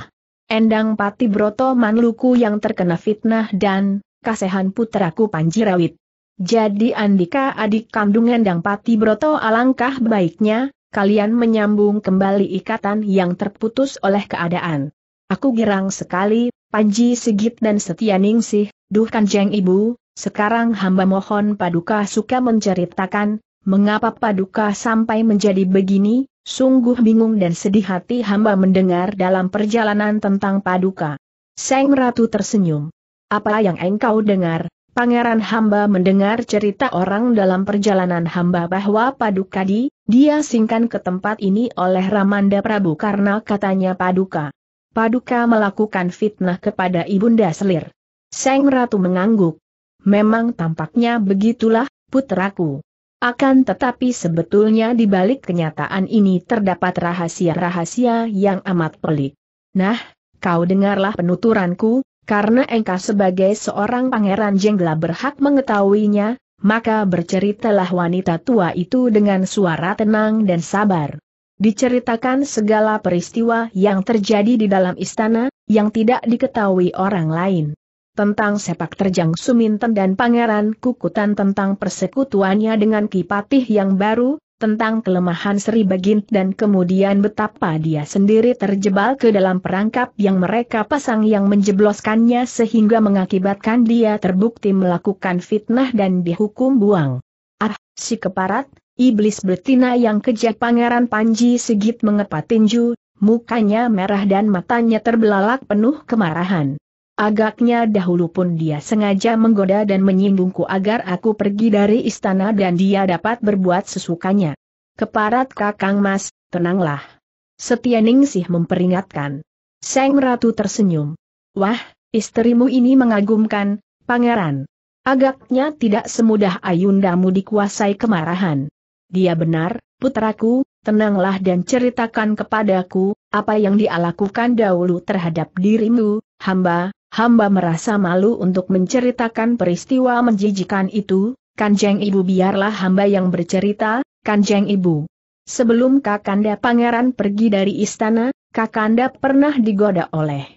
Endang Pati Broto Manluku yang terkena fitnah dan kasehan putraku Rawit. Jadi Andika adik kandung Endang Pati Broto alangkah baiknya, kalian menyambung kembali ikatan yang terputus oleh keadaan. Aku girang sekali, Panji Sigit dan setia ningsih, duh kanjeng ibu, sekarang hamba mohon paduka suka menceritakan, mengapa paduka sampai menjadi begini, sungguh bingung dan sedih hati hamba mendengar dalam perjalanan tentang paduka. Seng Ratu tersenyum. Apa yang engkau dengar, Pangeran hamba mendengar cerita orang dalam perjalanan hamba bahwa Paduka di, dia singkan ke tempat ini oleh Ramanda Prabu karena katanya Paduka. Paduka melakukan fitnah kepada Ibunda Selir. Seng Ratu mengangguk. Memang tampaknya begitulah, putraku. Akan tetapi sebetulnya di balik kenyataan ini terdapat rahasia-rahasia yang amat pelik. Nah, kau dengarlah penuturanku, karena engkau sebagai seorang pangeran jenggla berhak mengetahuinya, maka berceritalah wanita tua itu dengan suara tenang dan sabar diceritakan segala peristiwa yang terjadi di dalam istana, yang tidak diketahui orang lain. Tentang sepak terjang Suminten dan Pangeran Kukutan tentang persekutuannya dengan Kipatih yang baru, tentang kelemahan Sri Bagint dan kemudian betapa dia sendiri terjebal ke dalam perangkap yang mereka pasang yang menjebloskannya sehingga mengakibatkan dia terbukti melakukan fitnah dan dihukum buang. Ah, si keparat, Iblis betina yang kejam Pangeran Panji Sigit mengepat tinju, mukanya merah dan matanya terbelalak penuh kemarahan. Agaknya dahulu pun dia sengaja menggoda dan menyinggungku agar aku pergi dari istana dan dia dapat berbuat sesukanya. Keparat kakang mas, tenanglah. Setia Ningsih memperingatkan. Seng Ratu tersenyum. Wah, istrimu ini mengagumkan, pangeran. Agaknya tidak semudah ayundamu dikuasai kemarahan dia benar, putraku, tenanglah dan ceritakan kepadaku, apa yang dia lakukan dahulu terhadap dirimu, hamba, hamba merasa malu untuk menceritakan peristiwa menjijikan itu, kanjeng ibu biarlah hamba yang bercerita, kanjeng ibu. Sebelum Kakanda Pangeran pergi dari istana, Kakanda pernah digoda oleh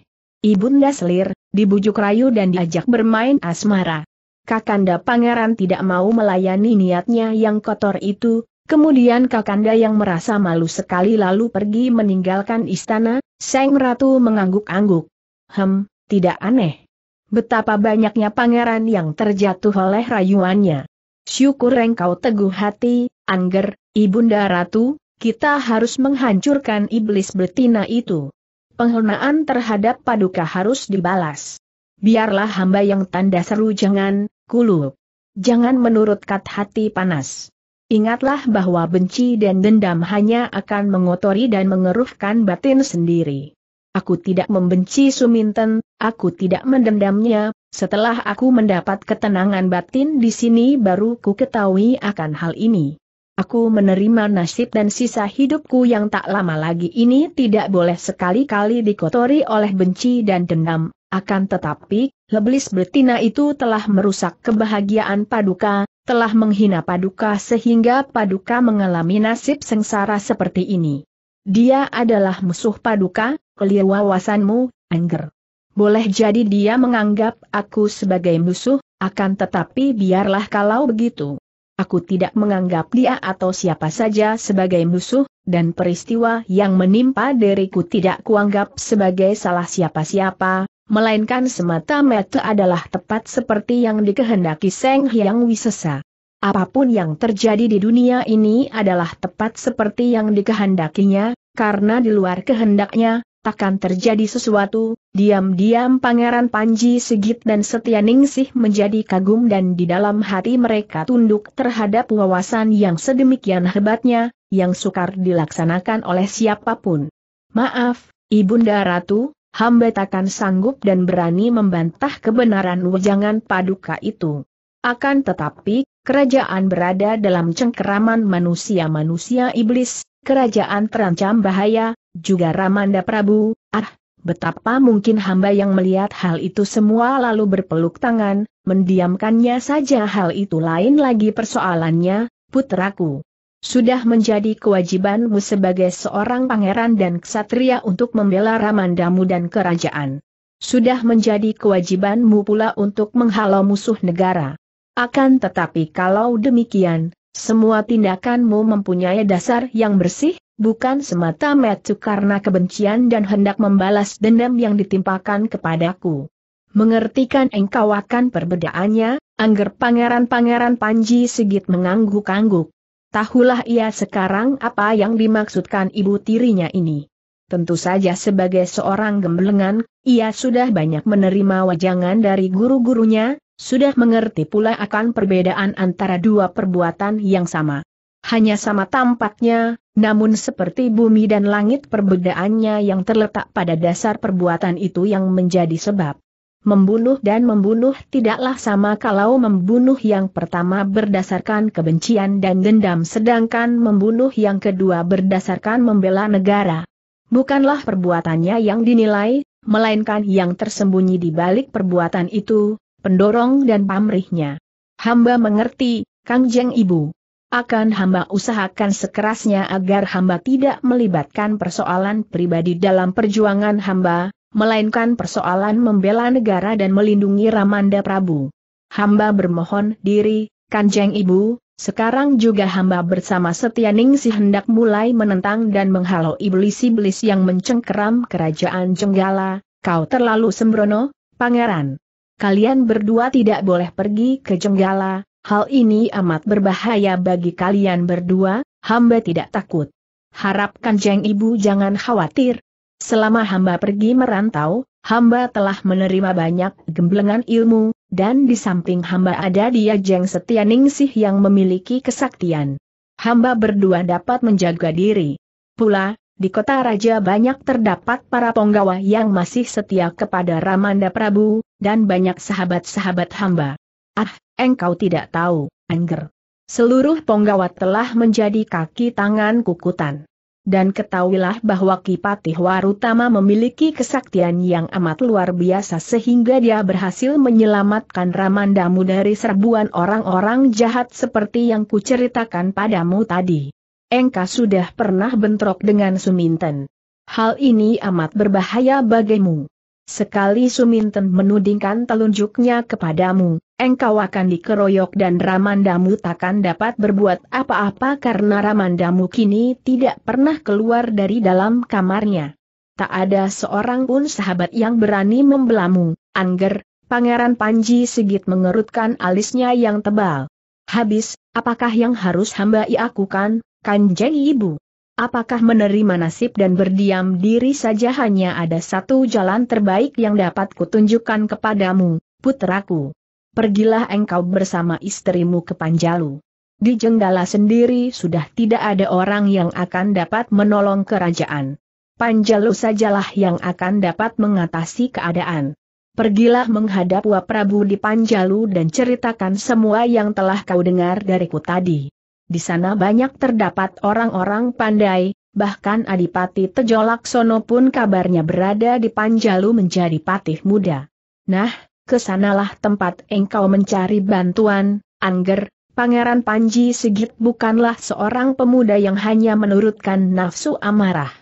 Ibunda Selir, dibujuk rayu dan diajak bermain asmara. Kakanda Pangeran tidak mau melayani niatnya yang kotor itu, kemudian Kakanda yang merasa malu sekali lalu pergi meninggalkan istana, Seng Ratu mengangguk-angguk. Hem, tidak aneh. Betapa banyaknya pangeran yang terjatuh oleh rayuannya. Syukur engkau teguh hati, Angger, Ibunda Ratu, kita harus menghancurkan iblis betina itu. Penghinaan terhadap paduka harus dibalas. Biarlah hamba yang tanda seru jangan, Kulup. Jangan menurut kat hati panas. Ingatlah bahwa benci dan dendam hanya akan mengotori dan mengeruhkan batin sendiri. Aku tidak membenci Suminten, aku tidak mendendamnya, setelah aku mendapat ketenangan batin di sini baru ku ketahui akan hal ini. Aku menerima nasib dan sisa hidupku yang tak lama lagi ini tidak boleh sekali-kali dikotori oleh benci dan dendam, akan tetapi, Leblis betina itu telah merusak kebahagiaan Paduka, telah menghina Paduka sehingga Paduka mengalami nasib sengsara seperti ini. Dia adalah musuh Paduka, keliru wawasanmu, Angger. Boleh jadi dia menganggap aku sebagai musuh, akan tetapi biarlah kalau begitu. Aku tidak menganggap dia atau siapa saja sebagai musuh, dan peristiwa yang menimpa diriku tidak kuanggap sebagai salah siapa-siapa, melainkan semata-mata adalah tepat seperti yang dikehendaki Seng Hyang Wisesa. Apapun yang terjadi di dunia ini adalah tepat seperti yang dikehendakinya, karena di luar kehendaknya, takkan terjadi sesuatu, diam-diam Pangeran Panji Sigit dan Setia Ningsih menjadi kagum dan di dalam hati mereka tunduk terhadap wawasan yang sedemikian hebatnya, yang sukar dilaksanakan oleh siapapun. Maaf, Ibunda Ratu, hamba takkan sanggup dan berani membantah kebenaran wejangan paduka itu. Akan tetapi, kerajaan berada dalam cengkeraman manusia-manusia iblis, kerajaan terancam bahaya, juga Ramanda Prabu, ah, betapa mungkin hamba yang melihat hal itu semua lalu berpeluk tangan, mendiamkannya saja hal itu lain lagi persoalannya, putraku sudah menjadi kewajibanmu sebagai seorang pangeran dan ksatria untuk membela Ramandamu dan kerajaan. Sudah menjadi kewajibanmu pula untuk menghalau musuh negara. Akan tetapi kalau demikian, semua tindakanmu mempunyai dasar yang bersih, bukan semata-mata karena kebencian dan hendak membalas dendam yang ditimpakan kepadaku. Mengertikan engkau akan perbedaannya, angger pangeran-pangeran Panji Sigit mengangguk-angguk. Tahulah ia sekarang apa yang dimaksudkan ibu tirinya ini. Tentu saja sebagai seorang gemblengan, ia sudah banyak menerima wajangan dari guru-gurunya, sudah mengerti pula akan perbedaan antara dua perbuatan yang sama. Hanya sama tampaknya, namun seperti bumi dan langit perbedaannya yang terletak pada dasar perbuatan itu yang menjadi sebab membunuh dan membunuh tidaklah sama kalau membunuh yang pertama berdasarkan kebencian dan dendam sedangkan membunuh yang kedua berdasarkan membela negara. Bukanlah perbuatannya yang dinilai, melainkan yang tersembunyi di balik perbuatan itu, pendorong dan pamrihnya. Hamba mengerti, Kang Jeng Ibu. Akan hamba usahakan sekerasnya agar hamba tidak melibatkan persoalan pribadi dalam perjuangan hamba, melainkan persoalan membela negara dan melindungi Ramanda Prabu. Hamba bermohon diri, Kanjeng Ibu, sekarang juga hamba bersama Setianing Ningsi hendak mulai menentang dan menghalau iblis-iblis yang mencengkeram kerajaan Jenggala, kau terlalu sembrono, pangeran. Kalian berdua tidak boleh pergi ke Jenggala, hal ini amat berbahaya bagi kalian berdua, hamba tidak takut. Harap Kanjeng Ibu jangan khawatir, Selama hamba pergi merantau, hamba telah menerima banyak gemblengan ilmu, dan di samping hamba ada dia Jeng Setianingsih yang memiliki kesaktian. Hamba berdua dapat menjaga diri. Pula, di kota raja banyak terdapat para penggawa yang masih setia kepada Ramanda Prabu, dan banyak sahabat-sahabat hamba. Ah, engkau tidak tahu, Angger. Seluruh penggawa telah menjadi kaki tangan kukutan dan ketahuilah bahwa Kipatih Warutama memiliki kesaktian yang amat luar biasa sehingga dia berhasil menyelamatkan Ramandamu dari serbuan orang-orang jahat seperti yang kuceritakan padamu tadi. Engka sudah pernah bentrok dengan Suminten. Hal ini amat berbahaya bagimu. Sekali Suminten menudingkan telunjuknya kepadamu, engkau akan dikeroyok dan Ramandamu takkan dapat berbuat apa-apa karena Ramandamu kini tidak pernah keluar dari dalam kamarnya. Tak ada seorang pun sahabat yang berani membelamu, Angger, Pangeran Panji Sigit mengerutkan alisnya yang tebal. Habis, apakah yang harus hamba iakukan, kanjeng ibu? Apakah menerima nasib dan berdiam diri saja hanya ada satu jalan terbaik yang dapat kutunjukkan kepadamu, putraku. Pergilah engkau bersama istrimu ke Panjalu. Di Jenggala sendiri sudah tidak ada orang yang akan dapat menolong kerajaan. Panjalu sajalah yang akan dapat mengatasi keadaan. Pergilah menghadap Waprabu di Panjalu dan ceritakan semua yang telah kau dengar dariku tadi. Di sana banyak terdapat orang-orang pandai, bahkan Adipati Tejolaksono pun kabarnya berada di Panjalu menjadi patih muda. Nah, kesanalah tempat engkau mencari bantuan, Angger, Pangeran Panji Sigit bukanlah seorang pemuda yang hanya menurutkan nafsu amarah.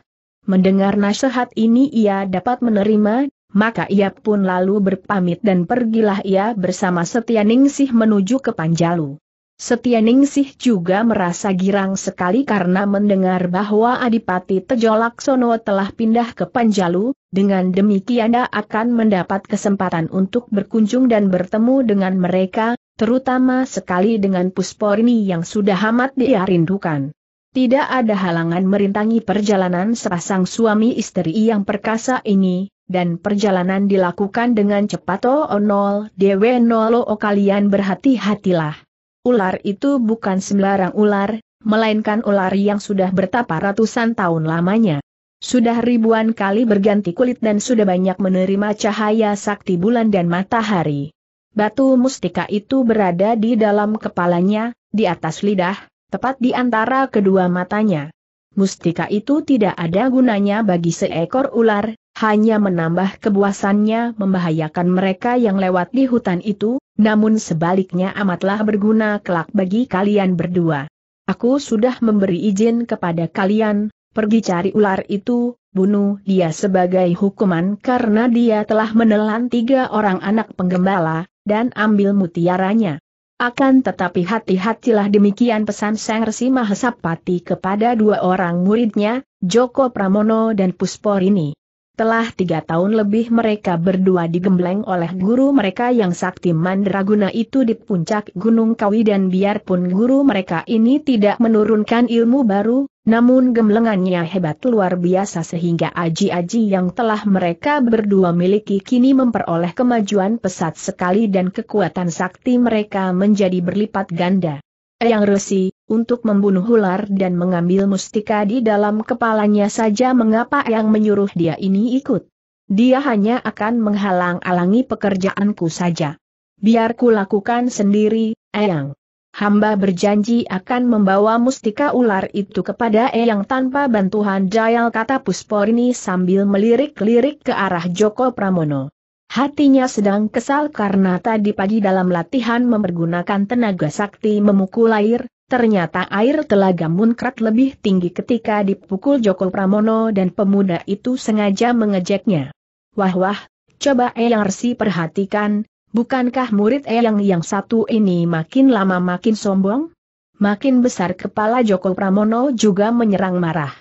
Mendengar nasihat ini ia dapat menerima, maka ia pun lalu berpamit dan pergilah ia bersama Setianingsih menuju ke Panjalu. Setia Ningsih juga merasa girang sekali karena mendengar bahwa Adipati Tejolaksono telah pindah ke Panjalu, dengan demikian dia akan mendapat kesempatan untuk berkunjung dan bertemu dengan mereka, terutama sekali dengan Pusporni yang sudah amat dia rindukan. Tidak ada halangan merintangi perjalanan sepasang suami istri yang perkasa ini, dan perjalanan dilakukan dengan cepat. Oh nol, dewe nolo oh, kalian berhati-hatilah ular itu bukan sembarang ular, melainkan ular yang sudah bertapa ratusan tahun lamanya. Sudah ribuan kali berganti kulit dan sudah banyak menerima cahaya sakti bulan dan matahari. Batu mustika itu berada di dalam kepalanya, di atas lidah, tepat di antara kedua matanya mustika itu tidak ada gunanya bagi seekor ular, hanya menambah kebuasannya membahayakan mereka yang lewat di hutan itu, namun sebaliknya amatlah berguna kelak bagi kalian berdua. Aku sudah memberi izin kepada kalian, pergi cari ular itu, bunuh dia sebagai hukuman karena dia telah menelan tiga orang anak penggembala, dan ambil mutiaranya. Akan tetapi hati-hatilah demikian pesan Sang Resi mahasapati kepada dua orang muridnya, Joko Pramono dan Puspor ini. Telah tiga tahun lebih mereka berdua digembleng oleh guru mereka yang sakti mandraguna itu di puncak Gunung Kawi dan biarpun guru mereka ini tidak menurunkan ilmu baru, namun gemblengannya hebat luar biasa sehingga aji-aji yang telah mereka berdua miliki kini memperoleh kemajuan pesat sekali dan kekuatan sakti mereka menjadi berlipat ganda. Eyang Resi, untuk membunuh ular dan mengambil mustika di dalam kepalanya saja mengapa Eyang menyuruh dia ini ikut. Dia hanya akan menghalang-alangi pekerjaanku saja. Biar ku lakukan sendiri, Eyang. Hamba berjanji akan membawa mustika ular itu kepada Eyang tanpa bantuan Jayal kata Pusporni sambil melirik-lirik ke arah Joko Pramono. Hatinya sedang kesal karena tadi pagi dalam latihan mempergunakan tenaga sakti memukul air, ternyata air telaga munkrat lebih tinggi ketika dipukul Joko Pramono dan pemuda itu sengaja mengejeknya. Wah wah, coba Eyang Resi perhatikan, bukankah murid Eyang yang satu ini makin lama makin sombong? Makin besar kepala Joko Pramono juga menyerang marah.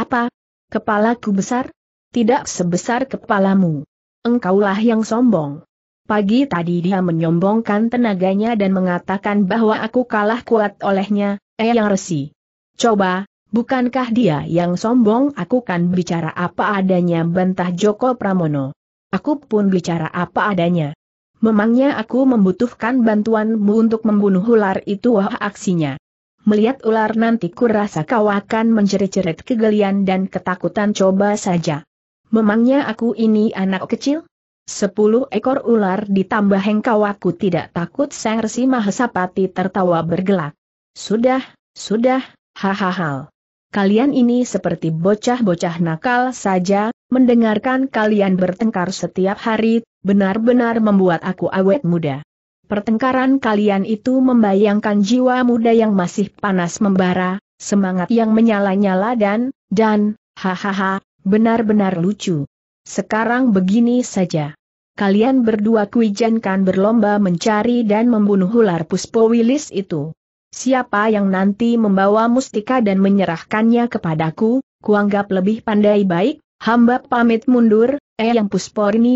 Apa? Kepalaku besar? Tidak sebesar kepalamu engkaulah yang sombong. Pagi tadi dia menyombongkan tenaganya dan mengatakan bahwa aku kalah kuat olehnya, eh yang resi. Coba, bukankah dia yang sombong aku kan bicara apa adanya bantah Joko Pramono. Aku pun bicara apa adanya. Memangnya aku membutuhkan bantuanmu untuk membunuh ular itu wah aksinya. Melihat ular nanti kurasa kau akan menjerit-jerit kegelian dan ketakutan coba saja memangnya aku ini anak kecil? Sepuluh ekor ular ditambah hengkau aku tidak takut Sang Resi Mahesapati tertawa bergelak. Sudah, sudah, hahaha. Kalian ini seperti bocah-bocah nakal saja, mendengarkan kalian bertengkar setiap hari, benar-benar membuat aku awet muda. Pertengkaran kalian itu membayangkan jiwa muda yang masih panas membara, semangat yang menyala-nyala dan, dan, hahaha, Benar-benar lucu. Sekarang begini saja. Kalian berdua kuijankan berlomba mencari dan membunuh ular Puspowilis itu. Siapa yang nanti membawa mustika dan menyerahkannya kepadaku, kuanggap lebih pandai baik, hamba pamit mundur, eh yang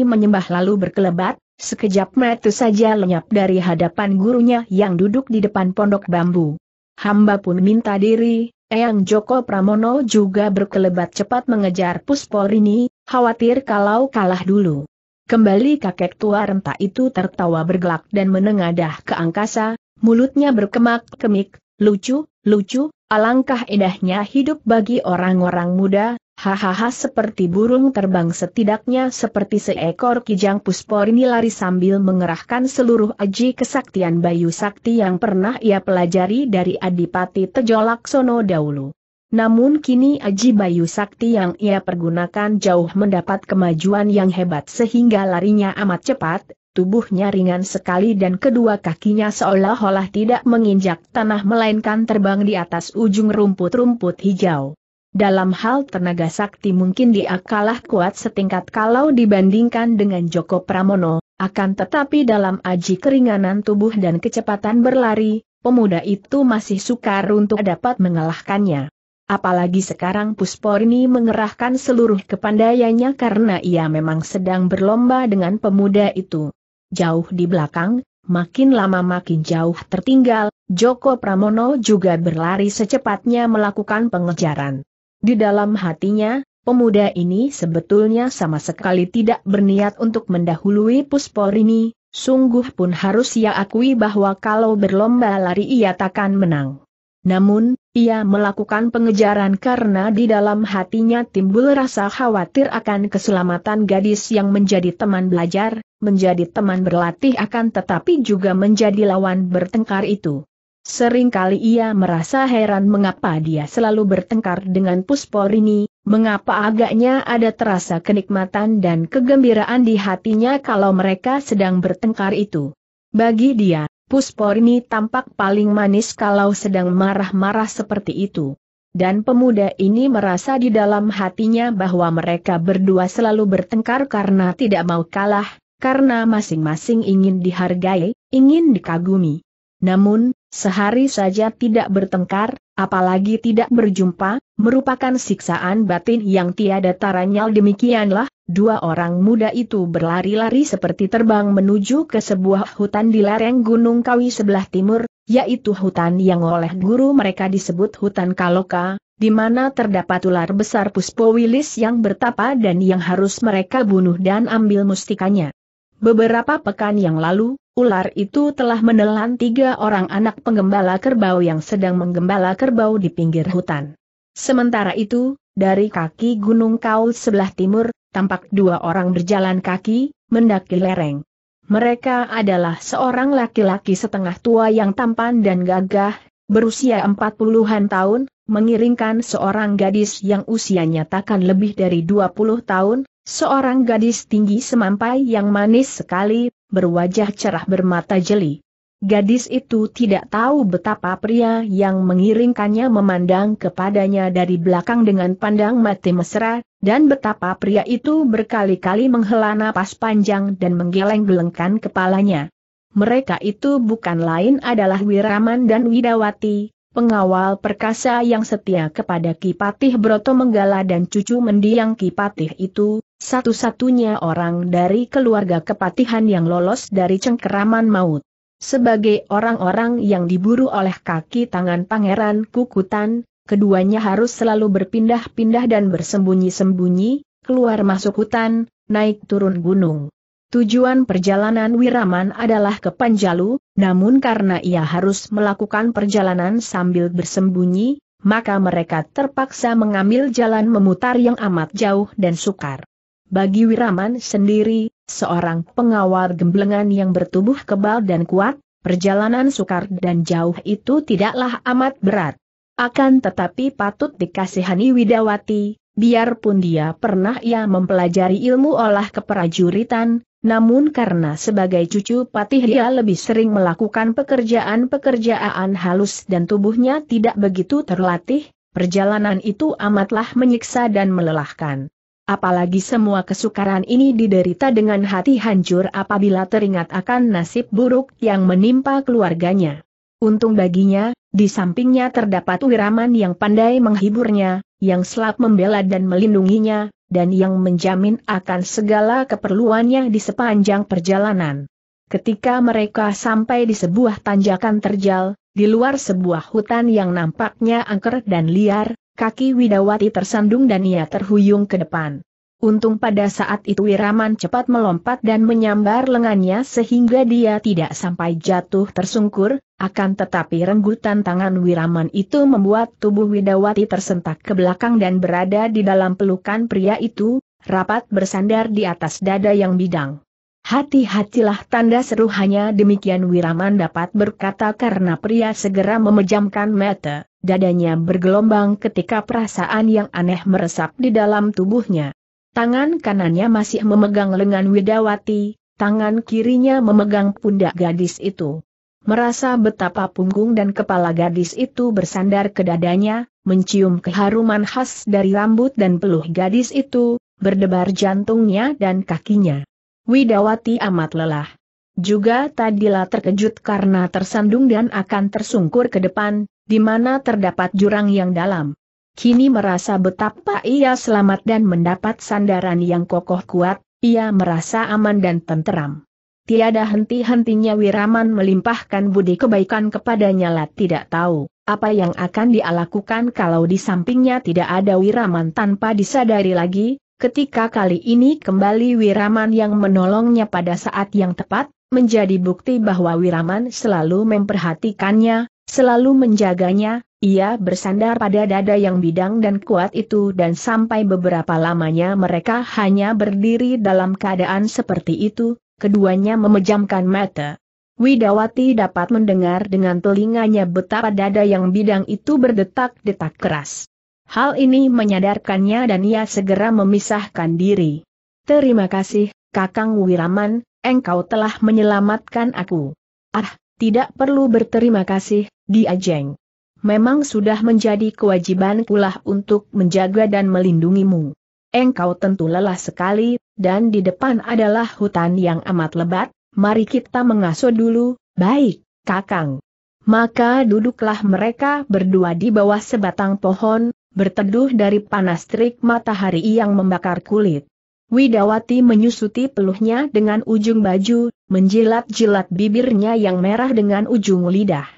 menyembah lalu berkelebat, sekejap metu saja lenyap dari hadapan gurunya yang duduk di depan pondok bambu. Hamba pun minta diri, Eyang Joko Pramono juga berkelebat cepat mengejar Puspol ini, khawatir kalau kalah dulu. Kembali kakek tua renta itu tertawa bergelak dan menengadah ke angkasa, mulutnya berkemak-kemik, lucu, lucu, alangkah indahnya hidup bagi orang-orang muda, Hahaha seperti burung terbang setidaknya seperti seekor kijang puspori lari sambil mengerahkan seluruh aji kesaktian Bayu Sakti yang pernah ia pelajari dari Adipati Tejolaksono dahulu. Namun kini aji Bayu Sakti yang ia pergunakan jauh mendapat kemajuan yang hebat sehingga larinya amat cepat, tubuhnya ringan sekali dan kedua kakinya seolah-olah tidak menginjak tanah melainkan terbang di atas ujung rumput-rumput hijau dalam hal tenaga sakti mungkin dia kalah kuat setingkat kalau dibandingkan dengan Joko Pramono, akan tetapi dalam aji keringanan tubuh dan kecepatan berlari, pemuda itu masih sukar untuk dapat mengalahkannya. Apalagi sekarang Pusporni mengerahkan seluruh kepandaiannya karena ia memang sedang berlomba dengan pemuda itu. Jauh di belakang, makin lama makin jauh tertinggal, Joko Pramono juga berlari secepatnya melakukan pengejaran. Di dalam hatinya, pemuda ini sebetulnya sama sekali tidak berniat untuk mendahului Pusporini, sungguh pun harus ia akui bahwa kalau berlomba lari ia takkan menang. Namun, ia melakukan pengejaran karena di dalam hatinya timbul rasa khawatir akan keselamatan gadis yang menjadi teman belajar, menjadi teman berlatih akan tetapi juga menjadi lawan bertengkar itu. Seringkali ia merasa heran mengapa dia selalu bertengkar dengan Pusporini, mengapa agaknya ada terasa kenikmatan dan kegembiraan di hatinya kalau mereka sedang bertengkar itu. Bagi dia, Pusporini tampak paling manis kalau sedang marah-marah seperti itu. Dan pemuda ini merasa di dalam hatinya bahwa mereka berdua selalu bertengkar karena tidak mau kalah, karena masing-masing ingin dihargai, ingin dikagumi. Namun, Sehari saja tidak bertengkar, apalagi tidak berjumpa, merupakan siksaan batin yang tiada taranya demikianlah, dua orang muda itu berlari-lari seperti terbang menuju ke sebuah hutan di lereng Gunung Kawi sebelah timur, yaitu hutan yang oleh guru mereka disebut hutan Kaloka, di mana terdapat ular besar Puspowilis yang bertapa dan yang harus mereka bunuh dan ambil mustikanya. Beberapa pekan yang lalu, ular itu telah menelan tiga orang anak penggembala kerbau yang sedang menggembala kerbau di pinggir hutan. Sementara itu, dari kaki Gunung Kaul sebelah timur, tampak dua orang berjalan kaki, mendaki lereng. Mereka adalah seorang laki-laki setengah tua yang tampan dan gagah, berusia empat puluhan tahun, mengiringkan seorang gadis yang usianya takkan lebih dari dua puluh tahun, Seorang gadis tinggi semampai yang manis sekali, berwajah cerah bermata jeli. Gadis itu tidak tahu betapa pria yang mengiringkannya memandang kepadanya dari belakang dengan pandang mati mesra, dan betapa pria itu berkali-kali menghela napas panjang dan menggeleng-gelengkan kepalanya. Mereka itu bukan lain adalah Wiraman dan Widawati, pengawal perkasa yang setia kepada Kipatih Broto Menggala dan cucu mendiang Kipatih itu, satu-satunya orang dari keluarga kepatihan yang lolos dari cengkeraman maut. Sebagai orang-orang yang diburu oleh kaki tangan pangeran kukutan, keduanya harus selalu berpindah-pindah dan bersembunyi-sembunyi, keluar masuk hutan, naik turun gunung. Tujuan perjalanan Wiraman adalah ke Panjalu, namun karena ia harus melakukan perjalanan sambil bersembunyi, maka mereka terpaksa mengambil jalan memutar yang amat jauh dan sukar. Bagi Wiraman sendiri, seorang pengawal gemblengan yang bertubuh kebal dan kuat, perjalanan sukar dan jauh itu tidaklah amat berat. Akan tetapi patut dikasihani Widawati, biarpun dia pernah ia mempelajari ilmu olah keprajuritan, namun karena sebagai cucu patih dia lebih sering melakukan pekerjaan-pekerjaan halus dan tubuhnya tidak begitu terlatih, perjalanan itu amatlah menyiksa dan melelahkan. Apalagi semua kesukaran ini diderita dengan hati hancur apabila teringat akan nasib buruk yang menimpa keluarganya. Untung baginya, di sampingnya terdapat Wiraman yang pandai menghiburnya, yang selap membela dan melindunginya, dan yang menjamin akan segala keperluannya di sepanjang perjalanan. Ketika mereka sampai di sebuah tanjakan terjal, di luar sebuah hutan yang nampaknya angker dan liar, Kaki Widawati tersandung dan ia terhuyung ke depan. Untung pada saat itu Wiraman cepat melompat dan menyambar lengannya sehingga dia tidak sampai jatuh tersungkur, akan tetapi renggutan tangan Wiraman itu membuat tubuh Widawati tersentak ke belakang dan berada di dalam pelukan pria itu, rapat bersandar di atas dada yang bidang. Hati-hatilah tanda seru hanya demikian Wiraman dapat berkata karena pria segera memejamkan mata, dadanya bergelombang ketika perasaan yang aneh meresap di dalam tubuhnya. Tangan kanannya masih memegang lengan Widawati, tangan kirinya memegang pundak gadis itu. Merasa betapa punggung dan kepala gadis itu bersandar ke dadanya, mencium keharuman khas dari rambut dan peluh gadis itu, berdebar jantungnya dan kakinya. Widawati amat lelah. Juga tadilah terkejut karena tersandung dan akan tersungkur ke depan, di mana terdapat jurang yang dalam. Kini merasa betapa ia selamat dan mendapat sandaran yang kokoh kuat, ia merasa aman dan tenteram. Tiada henti-hentinya Wiraman melimpahkan budi kebaikan kepadanya lah tidak tahu, apa yang akan dia lakukan kalau di sampingnya tidak ada Wiraman tanpa disadari lagi, ketika kali ini kembali Wiraman yang menolongnya pada saat yang tepat, menjadi bukti bahwa Wiraman selalu memperhatikannya, selalu menjaganya, ia bersandar pada dada yang bidang dan kuat itu dan sampai beberapa lamanya mereka hanya berdiri dalam keadaan seperti itu, keduanya memejamkan mata. Widawati dapat mendengar dengan telinganya betapa dada yang bidang itu berdetak-detak keras. Hal ini menyadarkannya dan ia segera memisahkan diri. Terima kasih, Kakang Wiraman, engkau telah menyelamatkan aku. Ah, tidak perlu berterima kasih, Diajeng. Memang sudah menjadi kewajiban pula untuk menjaga dan melindungimu. Engkau tentu lelah sekali, dan di depan adalah hutan yang amat lebat, mari kita mengasuh dulu, baik, Kakang maka duduklah mereka berdua di bawah sebatang pohon, berteduh dari panas terik matahari yang membakar kulit. Widawati menyusuti peluhnya dengan ujung baju, menjilat-jilat bibirnya yang merah dengan ujung lidah.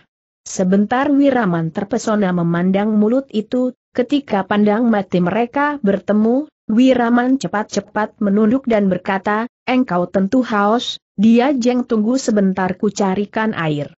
Sebentar Wiraman terpesona memandang mulut itu, ketika pandang mati mereka bertemu, Wiraman cepat-cepat menunduk dan berkata, engkau tentu haus, dia jeng tunggu sebentar ku carikan air.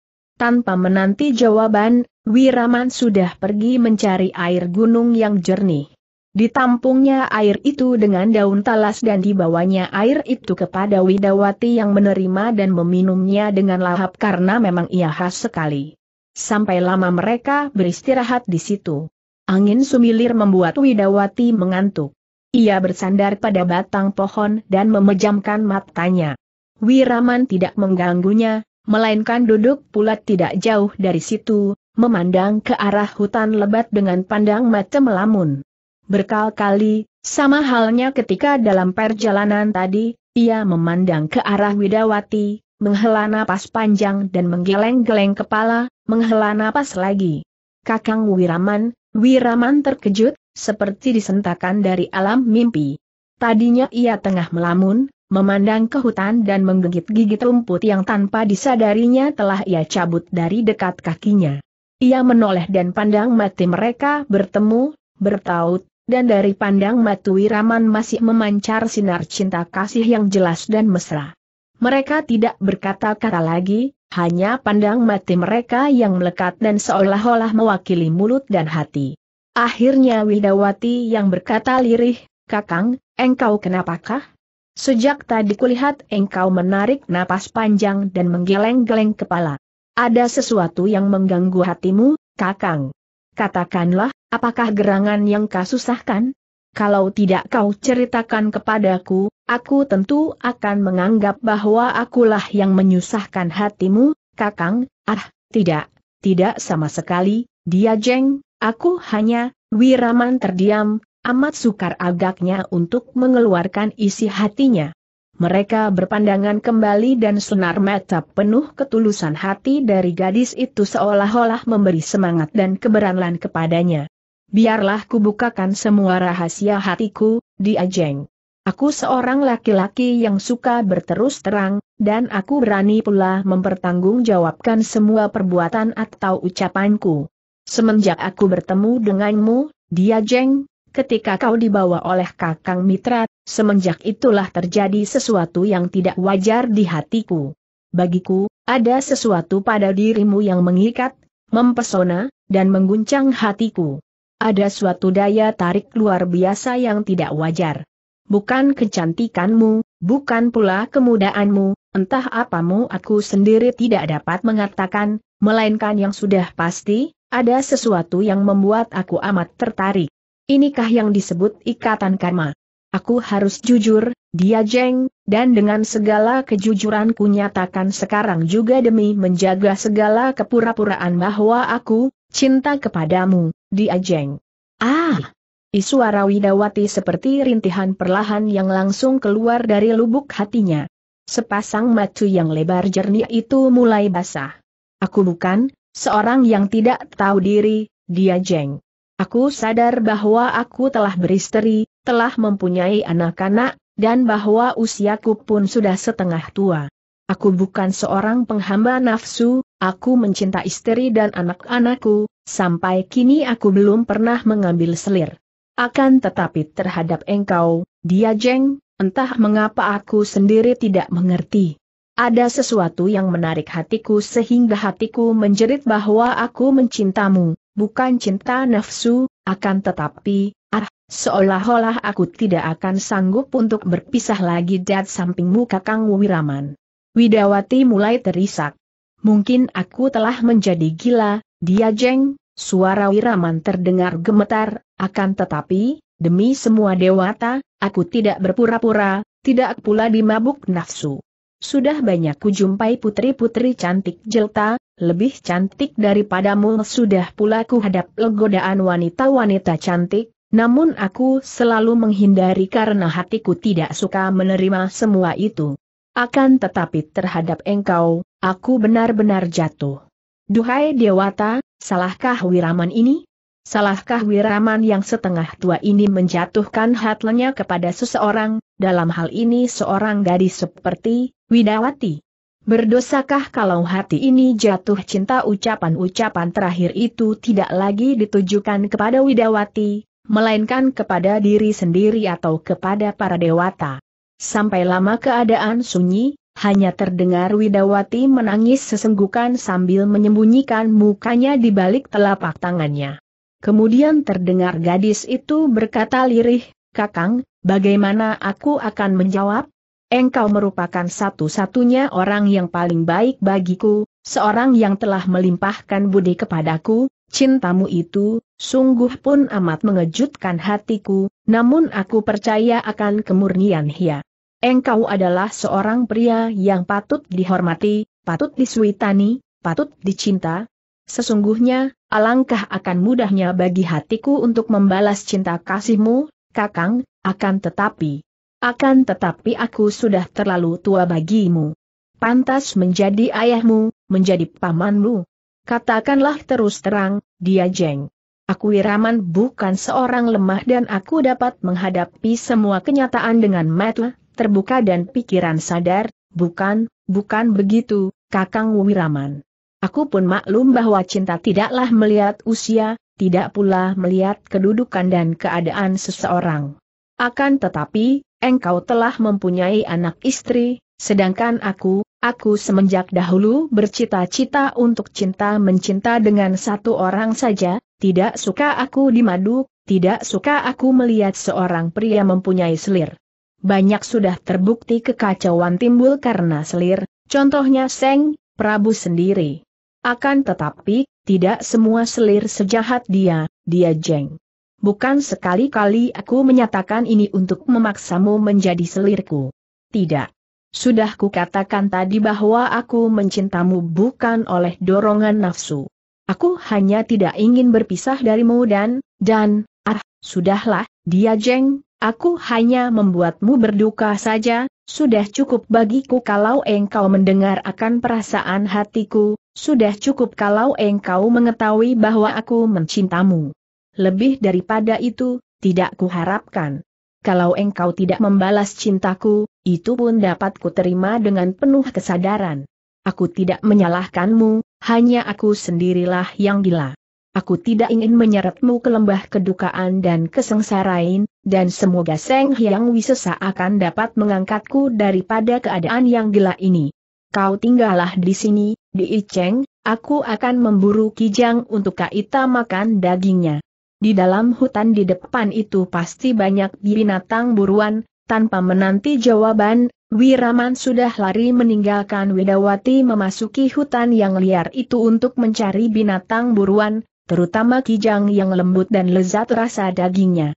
Tanpa menanti jawaban, Wiraman sudah pergi mencari air gunung yang jernih. Ditampungnya air itu dengan daun talas dan dibawanya air itu kepada Widawati yang menerima dan meminumnya dengan lahap karena memang ia khas sekali. Sampai lama mereka beristirahat di situ. Angin sumilir membuat Widawati mengantuk. Ia bersandar pada batang pohon dan memejamkan matanya. Wiraman tidak mengganggunya, melainkan duduk pula tidak jauh dari situ, memandang ke arah hutan lebat dengan pandang mata melamun. Berkali-kali, sama halnya ketika dalam perjalanan tadi, ia memandang ke arah Widawati, menghela napas panjang dan menggeleng-geleng kepala, menghela napas lagi. Kakang Wiraman, Wiraman terkejut, seperti disentakan dari alam mimpi. Tadinya ia tengah melamun, memandang ke hutan dan menggigit-gigit rumput yang tanpa disadarinya telah ia cabut dari dekat kakinya. Ia menoleh dan pandang mati mereka bertemu, bertaut, dan dari pandang mati Wiraman masih memancar sinar cinta kasih yang jelas dan mesra. Mereka tidak berkata-kata lagi, hanya pandang mati mereka yang melekat dan seolah-olah mewakili mulut dan hati. Akhirnya Widawati yang berkata lirih, Kakang, engkau kenapakah? Sejak tadi kulihat engkau menarik napas panjang dan menggeleng-geleng kepala. Ada sesuatu yang mengganggu hatimu, kakang. Katakanlah, apakah gerangan yang kau susahkan? Kalau tidak kau ceritakan kepadaku, aku tentu akan menganggap bahwa akulah yang menyusahkan hatimu, kakang, ah, tidak, tidak sama sekali, dia jeng, aku hanya, Wiraman terdiam, Amat sukar agaknya untuk mengeluarkan isi hatinya. Mereka berpandangan kembali dan sunar mata penuh ketulusan hati dari gadis itu seolah-olah memberi semangat dan keberanian kepadanya. Biarlah kubukakan semua rahasia hatiku, di Ajeng. Aku seorang laki-laki yang suka berterus terang, dan aku berani pula mempertanggungjawabkan semua perbuatan atau ucapanku. Semenjak aku bertemu denganmu, dia jeng, Ketika kau dibawa oleh Kakang Mitra, semenjak itulah terjadi sesuatu yang tidak wajar di hatiku. Bagiku, ada sesuatu pada dirimu yang mengikat, mempesona, dan mengguncang hatiku. Ada suatu daya tarik luar biasa yang tidak wajar. Bukan kecantikanmu, bukan pula kemudaanmu, entah apamu aku sendiri tidak dapat mengatakan, melainkan yang sudah pasti, ada sesuatu yang membuat aku amat tertarik. Inikah yang disebut ikatan karma? Aku harus jujur, dia jeng, dan dengan segala ku nyatakan sekarang juga demi menjaga segala kepura-puraan bahwa aku, cinta kepadamu, dia jeng. Ah! Isuara Widawati seperti rintihan perlahan yang langsung keluar dari lubuk hatinya. Sepasang matu yang lebar jernih itu mulai basah. Aku bukan, seorang yang tidak tahu diri, dia jeng. Aku sadar bahwa aku telah beristri, telah mempunyai anak-anak, dan bahwa usiaku pun sudah setengah tua. Aku bukan seorang penghamba nafsu, aku mencinta istri dan anak-anakku, sampai kini aku belum pernah mengambil selir. Akan tetapi terhadap engkau, dia jeng, entah mengapa aku sendiri tidak mengerti. Ada sesuatu yang menarik hatiku sehingga hatiku menjerit bahwa aku mencintamu, bukan cinta nafsu, akan tetapi, ah, seolah-olah aku tidak akan sanggup untuk berpisah lagi dari sampingmu kakang Wiraman. Widawati mulai terisak. Mungkin aku telah menjadi gila, dia jeng, suara Wiraman terdengar gemetar, akan tetapi, demi semua dewata, aku tidak berpura-pura, tidak pula dimabuk nafsu. Sudah banyak kujumpai putri-putri cantik jelta, lebih cantik daripadamu sudah pula ku hadap legodaan wanita-wanita cantik, namun aku selalu menghindari karena hatiku tidak suka menerima semua itu. Akan tetapi terhadap engkau, aku benar-benar jatuh. Duhai Dewata, salahkah wiraman ini? Salahkah Wiraman yang setengah tua ini menjatuhkan hatlenya kepada seseorang, dalam hal ini seorang gadis seperti Widawati? Berdosakah kalau hati ini jatuh cinta ucapan-ucapan terakhir itu tidak lagi ditujukan kepada Widawati, melainkan kepada diri sendiri atau kepada para dewata? Sampai lama keadaan sunyi, hanya terdengar Widawati menangis sesenggukan sambil menyembunyikan mukanya di balik telapak tangannya. Kemudian terdengar gadis itu berkata lirih, Kakang, bagaimana aku akan menjawab? Engkau merupakan satu-satunya orang yang paling baik bagiku, seorang yang telah melimpahkan budi kepadaku, cintamu itu, sungguh pun amat mengejutkan hatiku, namun aku percaya akan kemurnian Hia. Engkau adalah seorang pria yang patut dihormati, patut disuitani, patut dicinta, Sesungguhnya, alangkah akan mudahnya bagi hatiku untuk membalas cinta kasihmu, Kakang, akan tetapi. Akan tetapi aku sudah terlalu tua bagimu. Pantas menjadi ayahmu, menjadi pamanmu. Katakanlah terus terang, dia jeng. Aku Wiraman bukan seorang lemah dan aku dapat menghadapi semua kenyataan dengan mata terbuka dan pikiran sadar, bukan, bukan begitu, Kakang Wiraman. Aku pun maklum bahwa cinta tidaklah melihat usia, tidak pula melihat kedudukan dan keadaan seseorang. Akan tetapi, engkau telah mempunyai anak istri, sedangkan aku, aku semenjak dahulu bercita-cita untuk cinta mencinta dengan satu orang saja, tidak suka aku dimadu, tidak suka aku melihat seorang pria mempunyai selir. Banyak sudah terbukti kekacauan timbul karena selir, contohnya Seng, Prabu sendiri. Akan tetapi, tidak semua selir sejahat dia, dia jeng. Bukan sekali-kali aku menyatakan ini untuk memaksamu menjadi selirku. Tidak. Sudah kukatakan tadi bahwa aku mencintamu bukan oleh dorongan nafsu. Aku hanya tidak ingin berpisah darimu dan, dan, ah, sudahlah, dia jeng, aku hanya membuatmu berduka saja, sudah cukup bagiku kalau engkau mendengar akan perasaan hatiku, sudah cukup kalau engkau mengetahui bahwa aku mencintamu. Lebih daripada itu, tidak kuharapkan. Kalau engkau tidak membalas cintaku, itu pun dapat kuterima dengan penuh kesadaran. Aku tidak menyalahkanmu, hanya aku sendirilah yang gila. Aku tidak ingin menyeretmu ke lembah kedukaan dan kesengsarain, dan semoga Seng Hyang Wisesa akan dapat mengangkatku daripada keadaan yang gila ini. Kau tinggallah di sini, di Iceng, aku akan memburu Kijang untuk Kaita makan dagingnya. Di dalam hutan di depan itu pasti banyak binatang buruan, tanpa menanti jawaban, Wiraman sudah lari meninggalkan Widawati memasuki hutan yang liar itu untuk mencari binatang buruan, terutama kijang yang lembut dan lezat rasa dagingnya.